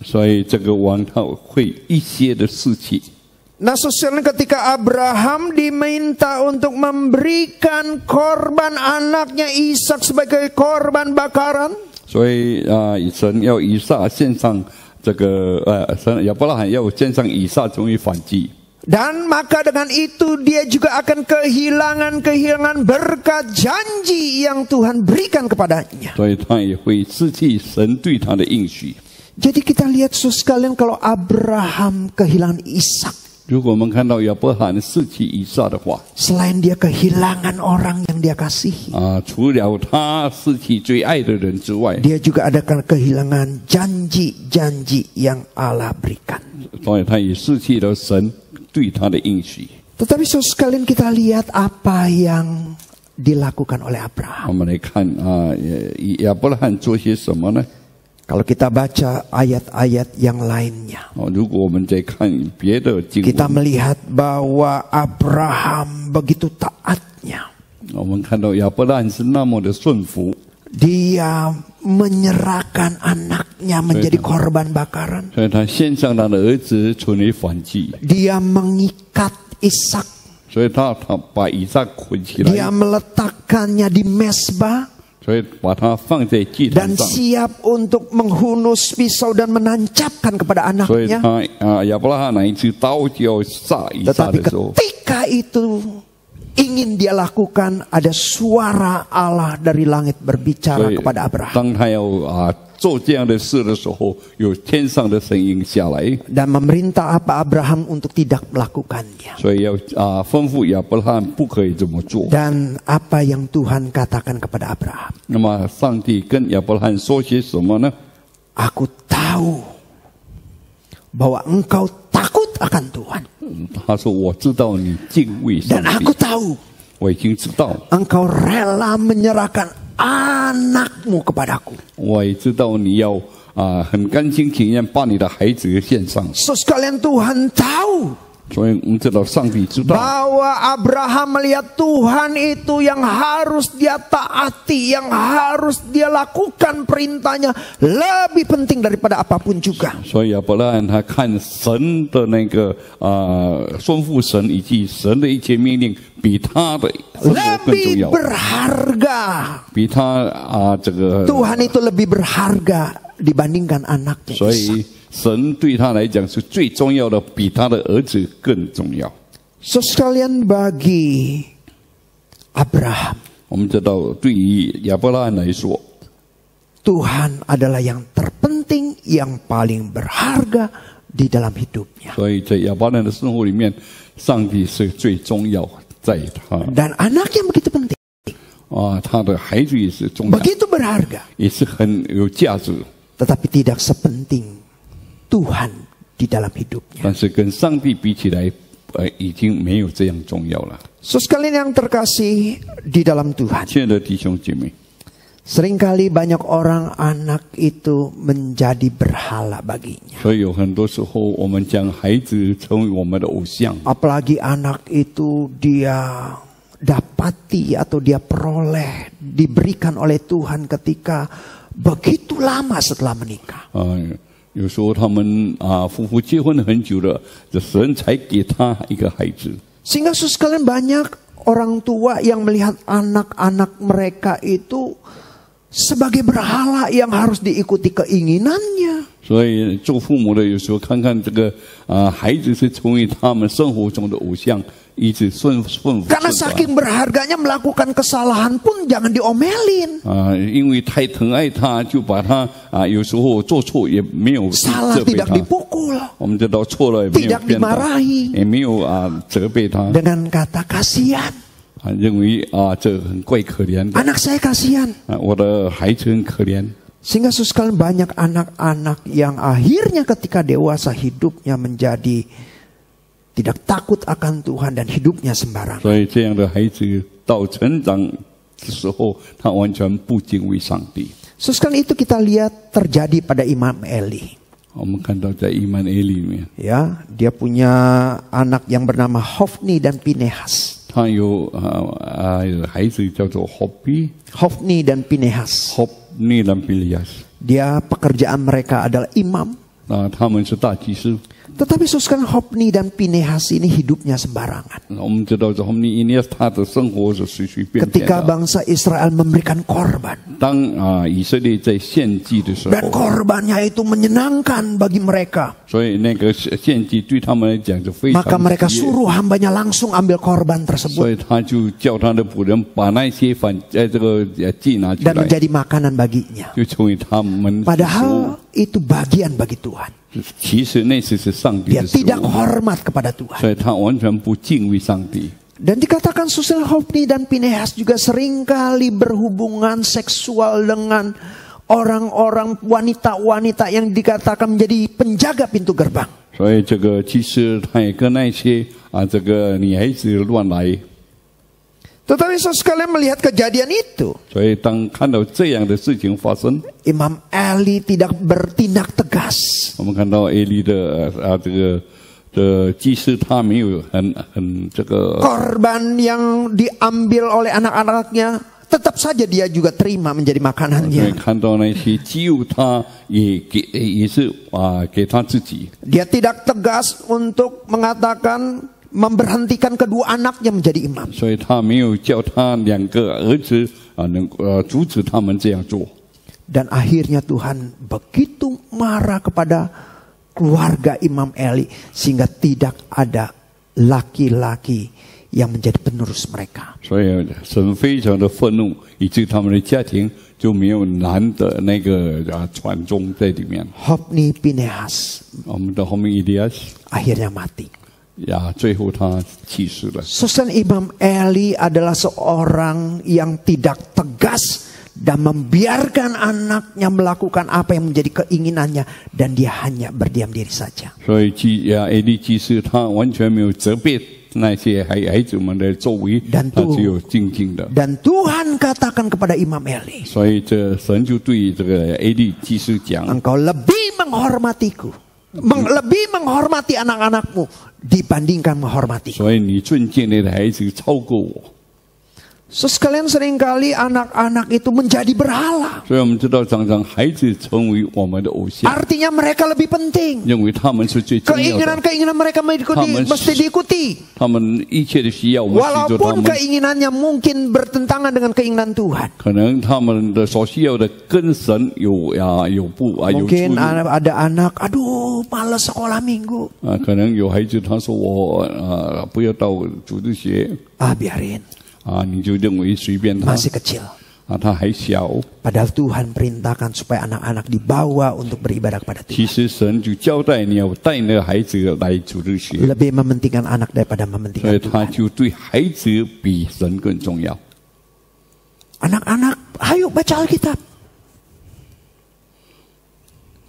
Nah, sosialnya ketika Abraham diminta untuk memberikan korban anaknya Ishak sebagai korban bakaran. 所以啊，神要以撒献上这个呃，神亚伯拉罕要献上以撒，终于反击。dan maka dengan itu dia juga akan kehilangan-kehilangan berkat janji yang Tuhan berikan kepadanya. Jadi kita lihat so yang kalau Abraham kehilangan Ishak. Selain dia kehilangan orang yang dia kasih, dia juga ada kan kehilangan janji-janji yang Allah berikan. 所以他也失去了神 tetapi so sekalian kita lihat apa yang dilakukan oleh Abraham. Kalau kita baca ayat-ayat yang lainnya, kita melihat bahwa Abraham begitu taatnya menyerahkan anaknya menjadi korban bakaran. Dia mengikat Ishak. Dia meletakkannya di mesbah. Dan siap untuk menghunus pisau dan menancapkan kepada anaknya. Ah, ya oh, Tetapi ketika itu ingin dia lakukan ada suara Allah dari langit berbicara kepada Abraham. Ah, Dan memerintah apa Abraham untuk tidak melakukannya. Ya, ah, ya, Dan apa yang Tuhan katakan kepada Abraham? Aku tahu bahwa engkau takut akan Tuhan. 他说：“我知道你敬畏上帝。”我已经知道。k m 意 k 你的 a 子 a k 吗？我也知道你要啊，很甘心情愿把你的孩子献上。bahwa Abraham melihat Tuhan itu yang harus dia taati, yang harus dia lakukan perintahnya lebih penting daripada apapun juga. Ah, lebih berharga. Ah, Tuhan itu lebih berharga dibandingkan anaknya. 神对他来讲是最重要的，比他的儿子更重要。So sekalian bagi Abraham，我们知道对于亚伯拉罕来说，Tuhan adalah yang terpenting, yang paling berharga di dalam hidupnya。所以在亚伯拉罕的生活里面，上帝是最重要在他。Dan anaknya begitu penting。啊，他的孩子也是重要，begitu berharga，也是很有价值。Tetapi tidak sepenting Tuhan di dalam hidupnya. So, sekalian yang terkasih di dalam Tuhan. Seringkali banyak orang anak itu menjadi berhala baginya. Apalagi anak itu dia dapati atau dia peroleh diberikan oleh Tuhan ketika begitu lama setelah menikah. 有时候他们啊，夫妇结婚很久了，这神才给他一个孩子。keinginannya. 所以，父母的有时候看看啊，孩子成为他们生活中的偶像。Karena saking berharganya melakukan kesalahan pun jangan diomelin. Ah, ah, Salah tidak dipukul. Tidak dimarahi. Ah, Dengan kata kasihan. Anak saya kasihan. Sehingga sekali banyak anak-anak yang akhirnya ketika dewasa hidupnya menjadi tidak takut akan Tuhan dan hidupnya sembarangan. 所以这样的孩子到成长的时候，他完全不敬畏上帝。So sekarang itu kita lihat terjadi pada Imam Eli. Iman Eli Ya, dia punya anak yang bernama Hofni dan Pinehas. Hofni. dan Pinehas. Hofni dan Pinehas. Dia pekerjaan mereka adalah imam. 啊，他们是大祭司。tetapi sekarang Hopni dan Pinehas ini hidupnya sembarangan. Nah, um, ya, Ketika bangsa Israel memberikan korban. Ah, dan korbannya itu menyenangkan bagi mereka. Maka mereka suruh hambanya langsung ambil korban tersebut. Dan eh, eh, menjadi makanan baginya. Padahal itu bagian bagi Tuhan dia tidak hormat kepada Tuhan. Dan dikatakan Susil Hopni dan Pinehas juga seringkali berhubungan seksual dengan orang-orang wanita-wanita yang dikatakan menjadi penjaga pintu gerbang. 所以这个其实他也跟那些啊这个女孩子乱来。tetapi saya sekalian melihat kejadian itu. Imam Ali tidak bertindak tegas. Korban yang diambil oleh anak-anaknya tetap saja dia juga terima menjadi makanannya. Dia tidak tegas untuk mengatakan memberhentikan kedua anaknya menjadi imam. Dan akhirnya Tuhan begitu marah kepada keluarga Imam Eli sehingga tidak ada laki-laki yang menjadi penerus mereka. Hopni Pinehas akhirnya mati. Ya, Susan Imam Eli adalah seorang yang tidak tegas dan membiarkan anaknya melakukan apa yang menjadi keinginannya dan dia hanya berdiam diri saja. Dan, tuh, Tuhan katakan kepada Imam Eli. Engkau lebih menghormatiku meng, lebih menghormati anak-anakmu dibandingkan menghormati. 所以你尊敬你的孩子超过我。So, sekalian seringkali anak-anak itu menjadi berhala. Artinya mereka lebih penting. Keinginan-keinginan mereka mesti diikuti. Walaupun keinginannya mungkin bertentangan dengan keinginan Tuhan. Mungkin ada anak, aduh males sekolah minggu. Ah biarin masih kecil. Padahal Tuhan perintahkan supaya anak-anak dibawa untuk beribadah kepada Tuhan. lebih mementingkan anak daripada mementingkan Tuhan. 就对孩子比神更重要。Anak-anak, ayo baca Alkitab.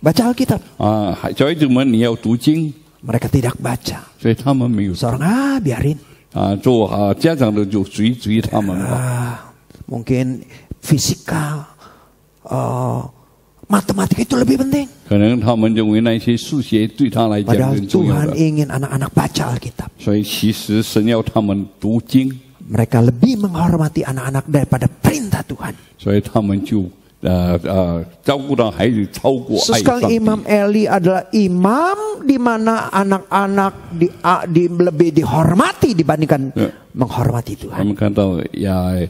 Baca Alkitab. Mereka tidak baca. Seorang ah biarin uh, mungkin fisika, uh, eh, matematika itu lebih penting. Padahal Tuhan ingin anak-anak baca Alkitab. Mereka lebih menghormati anak-anak daripada perintah Tuhan. 呃呃，照顾到孩子超过爱上帝。Sekarang eh, eh, Imam Eli adalah imam di mana anak-anak di, di lebih dihormati dibandingkan yeah. menghormati Tuhan. Kan ya,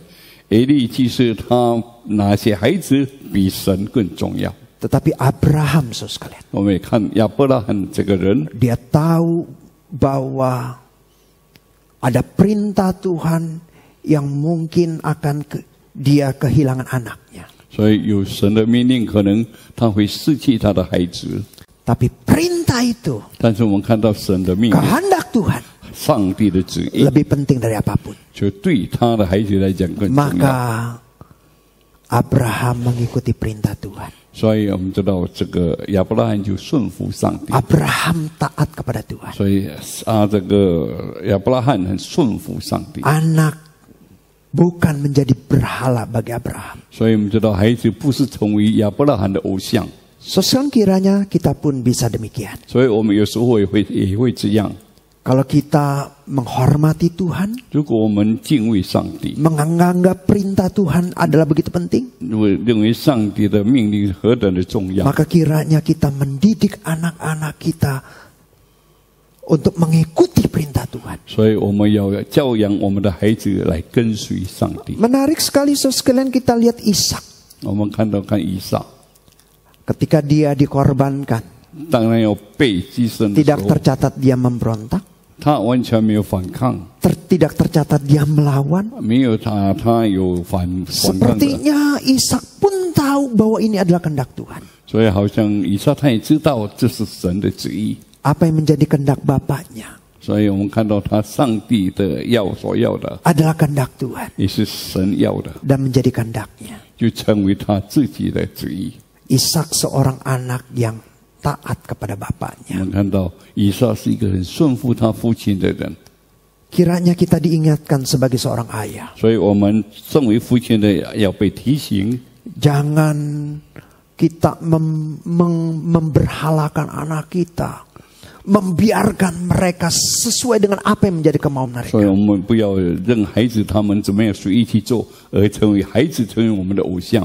ya. Tetapi Abraham, saudara sekalian. 我们也看亚伯拉罕这个人，dia oh, kan, ya, tahu bahwa ada perintah Tuhan yang mungkin akan ke, dia kehilangan anaknya. 所以有神的命令，可能他会失去他的孩子。Tapi perintah itu, 但是我们看到神的命令，kehendak Tuhan penting dari apapun. Abraham mengikuti perintah Tuhan. Abraham taat kepada Tuhan. 所以啊，这个亚伯拉罕很顺服上帝。Anak bukan menjadi berhala bagi Abraham. So kiranya kita pun bisa demikian. Kalau kita menghormati Tuhan, menganggap perintah Tuhan adalah begitu penting, maka kiranya kita mendidik anak-anak kita untuk mengikuti perintah Tuhan. Menarik sekali so sekalian kita lihat Ishak. Ketika dia dikorbankan. Tidak tercatat dia memberontak. Ter, tidak tercatat dia melawan. Sepertinya Ishak pun tahu bahwa ini adalah kehendak Tuhan. 所以好像以撒他也知道这是神的旨意。apa yang menjadi kehendak Bapaknya. Adalah kehendak Tuhan. Dan menjadi kehendaknya. Ishak seorang anak yang taat kepada bapaknya. Kiranya kita diingatkan sebagai seorang ayah. Jangan kita mem mem memberhalakan anak kita membiarkan mereka sesuai dengan apa yang menjadi kemauan mereka.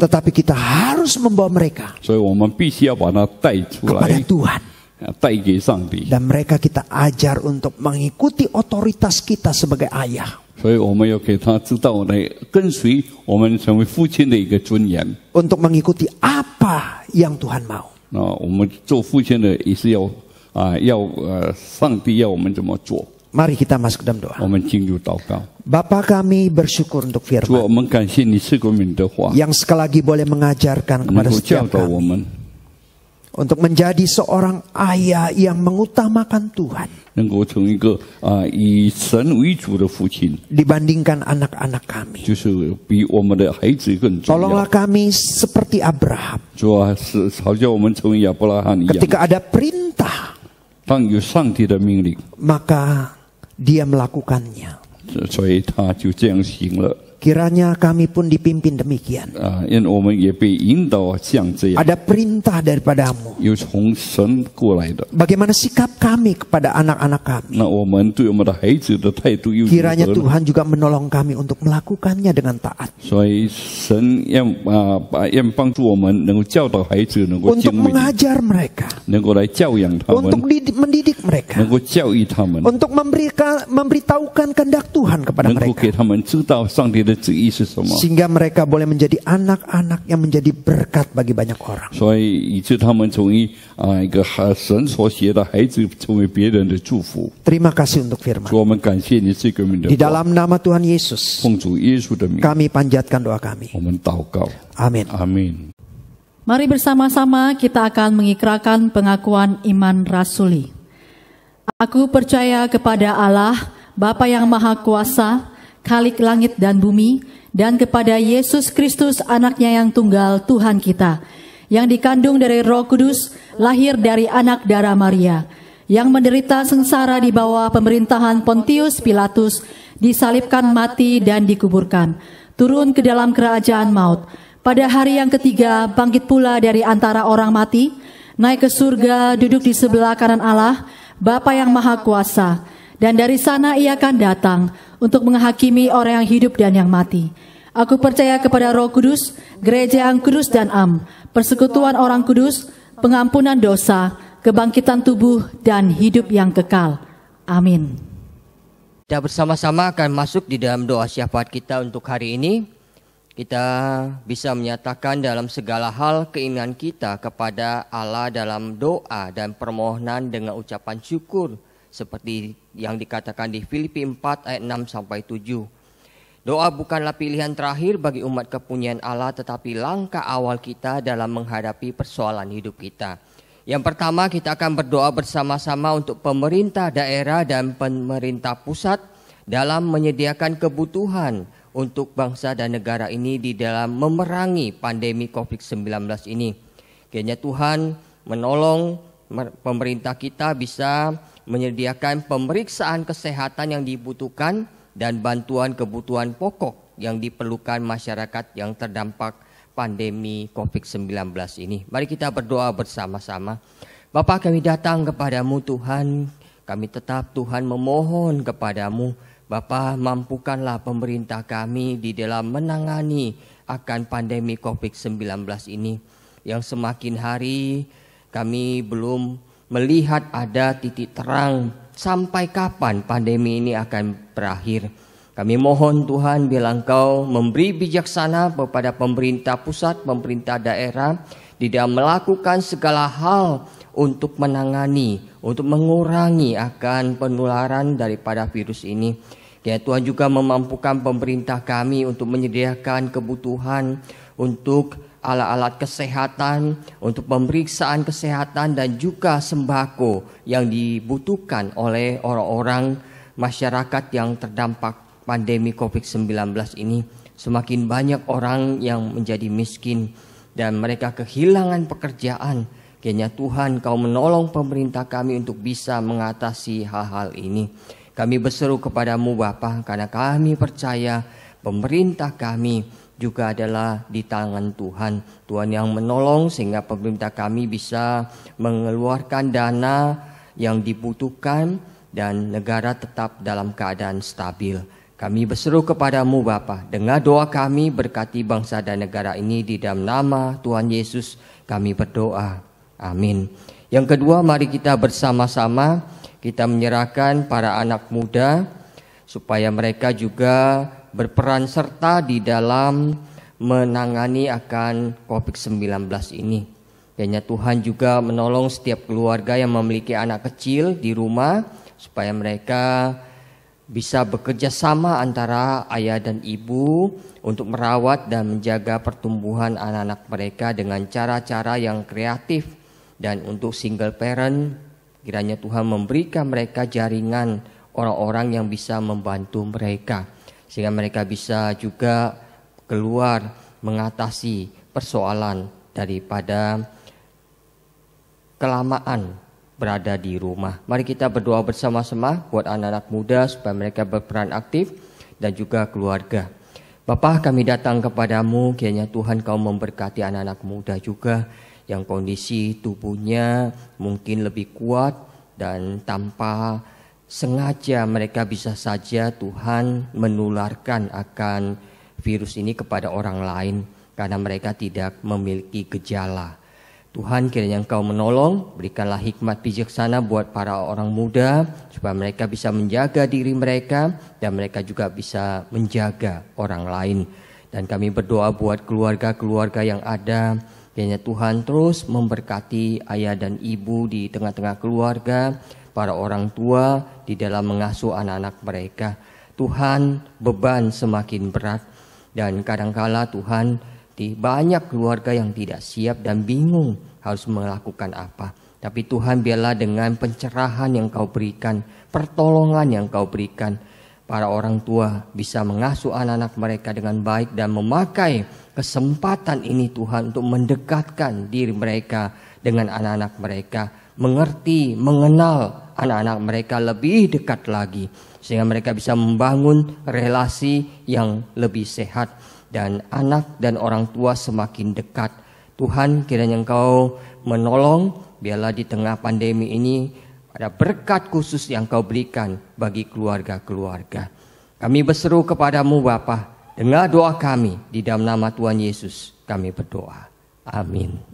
Tetapi kita harus membawa mereka kepada Tuhan. Dan mereka kita ajar untuk mengikuti otoritas kita sebagai ayah. Untuk mengikuti apa yang Tuhan mau. 啊，要呃，上帝要我们怎么做？Mari kita masuk dalam doa. Bapa kami bersyukur untuk firman. Yang sekali lagi boleh mengajarkan kepada setiap kami. Untuk menjadi seorang ayah yang mengutamakan Tuhan. Dibandingkan anak-anak kami. Tolonglah kami seperti Abraham. Ketika ada perintah. 当有上帝的命令，maka dia melakukannya，所以他就这样行了。Kiranya kami pun dipimpin demikian. Ah, ada perintah daripadamu. Bagaimana sikap kami kepada anak-anak kami? Kiranya Tuhan juga menolong kami untuk melakukannya dengan taat. Ah, untuk mengajar mereka. Untuk mendidik mereka. Untuk memberikan memberitahukan kehendak Tuhan kepada mereka to sehingga mereka boleh menjadi anak-anak yang menjadi berkat bagi banyak orang. Terima kasih untuk firman. 主我们感谢你这个名的。Di dalam nama Tuhan Yesus. kami panjatkan doa kami. Amin. Amin. Mari bersama-sama kita akan mengikrarkan pengakuan iman rasuli. Aku percaya kepada Allah, Bapa yang Maha Kuasa, khalik langit dan bumi, dan kepada Yesus Kristus anaknya yang tunggal Tuhan kita, yang dikandung dari roh kudus, lahir dari anak darah Maria, yang menderita sengsara di bawah pemerintahan Pontius Pilatus, disalibkan mati dan dikuburkan, turun ke dalam kerajaan maut. Pada hari yang ketiga bangkit pula dari antara orang mati, naik ke surga, duduk di sebelah kanan Allah, Bapa yang Maha Kuasa, dan dari sana ia akan datang untuk menghakimi orang yang hidup dan yang mati. Aku percaya kepada Roh Kudus, gereja yang kudus dan am, persekutuan orang kudus, pengampunan dosa, kebangkitan tubuh dan hidup yang kekal. Amin. Kita bersama-sama akan masuk di dalam doa syafaat kita untuk hari ini. Kita bisa menyatakan dalam segala hal keinginan kita kepada Allah dalam doa dan permohonan dengan ucapan syukur seperti yang dikatakan di Filipi 4 ayat 6 sampai 7. Doa bukanlah pilihan terakhir bagi umat kepunyaan Allah tetapi langkah awal kita dalam menghadapi persoalan hidup kita. Yang pertama kita akan berdoa bersama-sama untuk pemerintah daerah dan pemerintah pusat dalam menyediakan kebutuhan untuk bangsa dan negara ini di dalam memerangi pandemi COVID-19 ini. Kiranya Tuhan menolong pemerintah kita bisa menyediakan pemeriksaan kesehatan yang dibutuhkan dan bantuan kebutuhan pokok yang diperlukan masyarakat yang terdampak pandemi COVID-19 ini. Mari kita berdoa bersama-sama. Bapak kami datang kepadamu Tuhan, kami tetap Tuhan memohon kepadamu, Bapa mampukanlah pemerintah kami di dalam menangani akan pandemi COVID-19 ini yang semakin hari kami belum melihat ada titik terang sampai kapan pandemi ini akan berakhir. Kami mohon Tuhan bila Engkau memberi bijaksana kepada pemerintah pusat, pemerintah daerah, tidak melakukan segala hal untuk menangani, untuk mengurangi akan penularan daripada virus ini. Ya Tuhan juga memampukan pemerintah kami untuk menyediakan kebutuhan untuk alat-alat kesehatan untuk pemeriksaan kesehatan dan juga sembako yang dibutuhkan oleh orang-orang masyarakat yang terdampak pandemi Covid-19 ini. Semakin banyak orang yang menjadi miskin dan mereka kehilangan pekerjaan. Kayaknya Tuhan kau menolong pemerintah kami untuk bisa mengatasi hal-hal ini. Kami berseru kepadamu Bapa karena kami percaya pemerintah kami juga adalah di tangan Tuhan. Tuhan yang menolong sehingga pemerintah kami bisa mengeluarkan dana yang dibutuhkan dan negara tetap dalam keadaan stabil. Kami berseru kepadamu Bapa, dengan doa kami berkati bangsa dan negara ini di dalam nama Tuhan Yesus kami berdoa. Amin. Yang kedua mari kita bersama-sama kita menyerahkan para anak muda supaya mereka juga berperan serta di dalam menangani akan COVID-19 ini. Kiranya Tuhan juga menolong setiap keluarga yang memiliki anak kecil di rumah supaya mereka bisa bekerja sama antara ayah dan ibu untuk merawat dan menjaga pertumbuhan anak-anak mereka dengan cara-cara yang kreatif dan untuk single parent kiranya Tuhan memberikan mereka jaringan orang-orang yang bisa membantu mereka sehingga mereka bisa juga keluar mengatasi persoalan daripada kelamaan berada di rumah. Mari kita berdoa bersama-sama buat anak-anak muda supaya mereka berperan aktif dan juga keluarga. Bapa kami datang kepadamu, kiranya Tuhan kau memberkati anak-anak muda juga yang kondisi tubuhnya mungkin lebih kuat dan tanpa sengaja mereka bisa saja Tuhan menularkan akan virus ini kepada orang lain karena mereka tidak memiliki gejala. Tuhan kiranya engkau menolong, berikanlah hikmat bijaksana buat para orang muda, supaya mereka bisa menjaga diri mereka, dan mereka juga bisa menjaga orang lain. Dan kami berdoa buat keluarga-keluarga yang ada, kiranya Tuhan terus memberkati ayah dan ibu di tengah-tengah keluarga, para orang tua di dalam mengasuh anak-anak mereka. Tuhan beban semakin berat dan kadangkala Tuhan di banyak keluarga yang tidak siap dan bingung harus melakukan apa. Tapi Tuhan biarlah dengan pencerahan yang kau berikan, pertolongan yang kau berikan, para orang tua bisa mengasuh anak-anak mereka dengan baik dan memakai kesempatan ini Tuhan untuk mendekatkan diri mereka dengan anak-anak mereka mengerti, mengenal anak-anak mereka lebih dekat lagi sehingga mereka bisa membangun relasi yang lebih sehat dan anak dan orang tua semakin dekat. Tuhan kiranya Engkau menolong biarlah di tengah pandemi ini ada berkat khusus yang Engkau berikan bagi keluarga-keluarga. Kami berseru kepadamu Bapa, dengar doa kami di dalam nama Tuhan Yesus kami berdoa. Amin.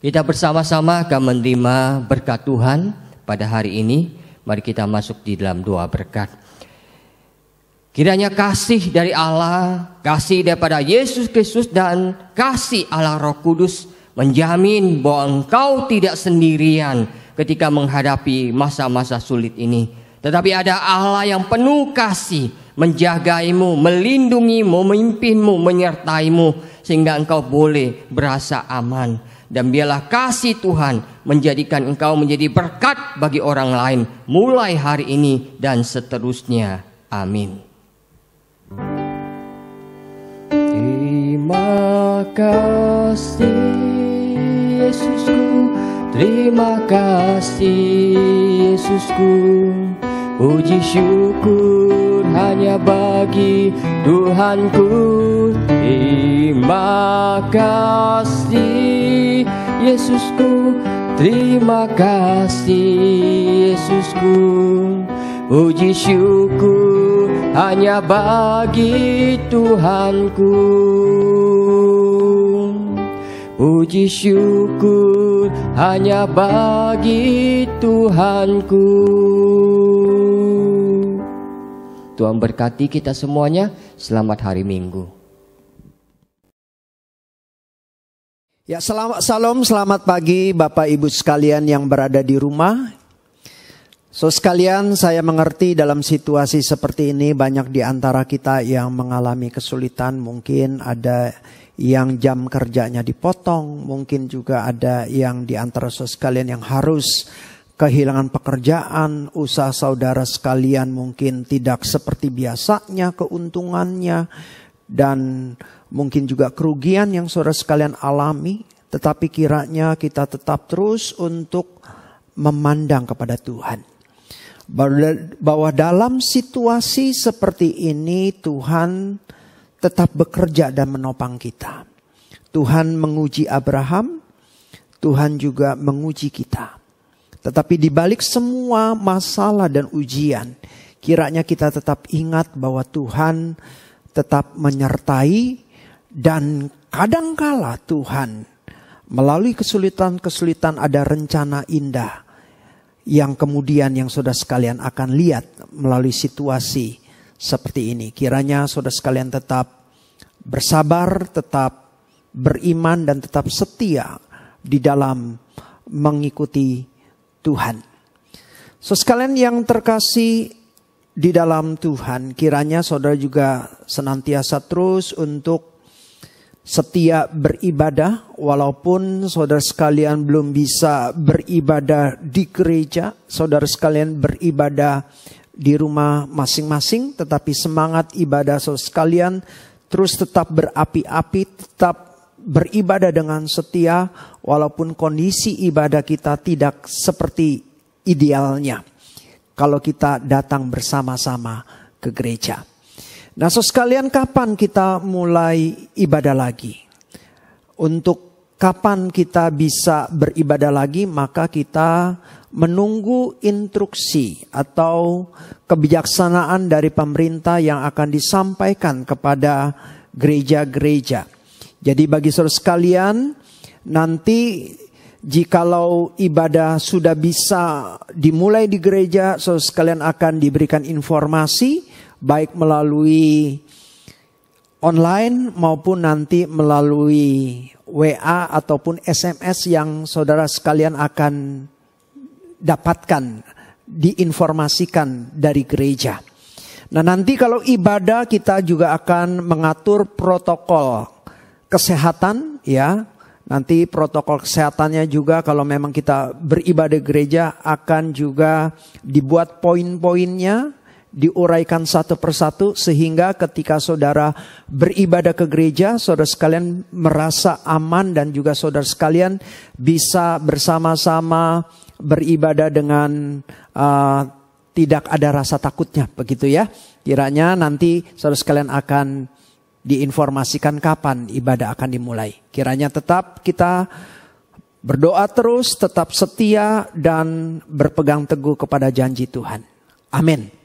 Kita bersama-sama akan menerima berkat Tuhan pada hari ini. Mari kita masuk di dalam doa berkat. Kiranya kasih dari Allah, kasih daripada Yesus Kristus dan kasih Allah Roh Kudus menjamin bahwa engkau tidak sendirian ketika menghadapi masa-masa sulit ini. Tetapi ada Allah yang penuh kasih menjagaimu, melindungimu, memimpinmu, menyertaimu sehingga engkau boleh berasa aman dan biarlah kasih Tuhan menjadikan engkau menjadi berkat bagi orang lain mulai hari ini dan seterusnya. Amin. Terima kasih Yesusku, terima kasih Yesusku. Puji syukur hanya bagi Tuhanku. Terima kasih Yesusku Terima kasih Yesusku Puji syukur hanya bagi Tuhanku Puji syukur hanya bagi Tuhanku Tuhan berkati kita semuanya Selamat hari Minggu Ya, selamat, salam, selamat pagi Bapak Ibu sekalian yang berada di rumah. So sekalian saya mengerti dalam situasi seperti ini banyak di antara kita yang mengalami kesulitan. Mungkin ada yang jam kerjanya dipotong. Mungkin juga ada yang di antara so sekalian yang harus kehilangan pekerjaan. Usaha saudara sekalian mungkin tidak seperti biasanya keuntungannya. Dan mungkin juga kerugian yang saudara sekalian alami, tetapi kiranya kita tetap terus untuk memandang kepada Tuhan. Bahwa dalam situasi seperti ini Tuhan tetap bekerja dan menopang kita. Tuhan menguji Abraham, Tuhan juga menguji kita. Tetapi di balik semua masalah dan ujian, kiranya kita tetap ingat bahwa Tuhan tetap menyertai dan kadangkala Tuhan melalui kesulitan-kesulitan ada rencana indah yang kemudian yang saudara sekalian akan lihat melalui situasi seperti ini. Kiranya saudara sekalian tetap bersabar, tetap beriman dan tetap setia di dalam mengikuti Tuhan. So sekalian yang terkasih di dalam Tuhan, kiranya saudara juga senantiasa terus untuk setia beribadah walaupun saudara sekalian belum bisa beribadah di gereja, saudara sekalian beribadah di rumah masing-masing tetapi semangat ibadah saudara sekalian terus tetap berapi-api, tetap beribadah dengan setia walaupun kondisi ibadah kita tidak seperti idealnya. Kalau kita datang bersama-sama ke gereja. Nah, so sekalian kapan kita mulai ibadah lagi? Untuk kapan kita bisa beribadah lagi, maka kita menunggu instruksi atau kebijaksanaan dari pemerintah yang akan disampaikan kepada gereja-gereja. Jadi bagi saudara sekalian, nanti jikalau ibadah sudah bisa dimulai di gereja, saudara sekalian akan diberikan informasi baik melalui online maupun nanti melalui WA ataupun SMS yang saudara sekalian akan dapatkan, diinformasikan dari gereja. Nah, nanti kalau ibadah kita juga akan mengatur protokol kesehatan ya. Nanti protokol kesehatannya juga kalau memang kita beribadah gereja akan juga dibuat poin-poinnya diuraikan satu persatu sehingga ketika saudara beribadah ke gereja, saudara sekalian merasa aman dan juga saudara sekalian bisa bersama-sama beribadah dengan uh, tidak ada rasa takutnya begitu ya. Kiranya nanti saudara sekalian akan diinformasikan kapan ibadah akan dimulai. Kiranya tetap kita berdoa terus, tetap setia dan berpegang teguh kepada janji Tuhan. Amin.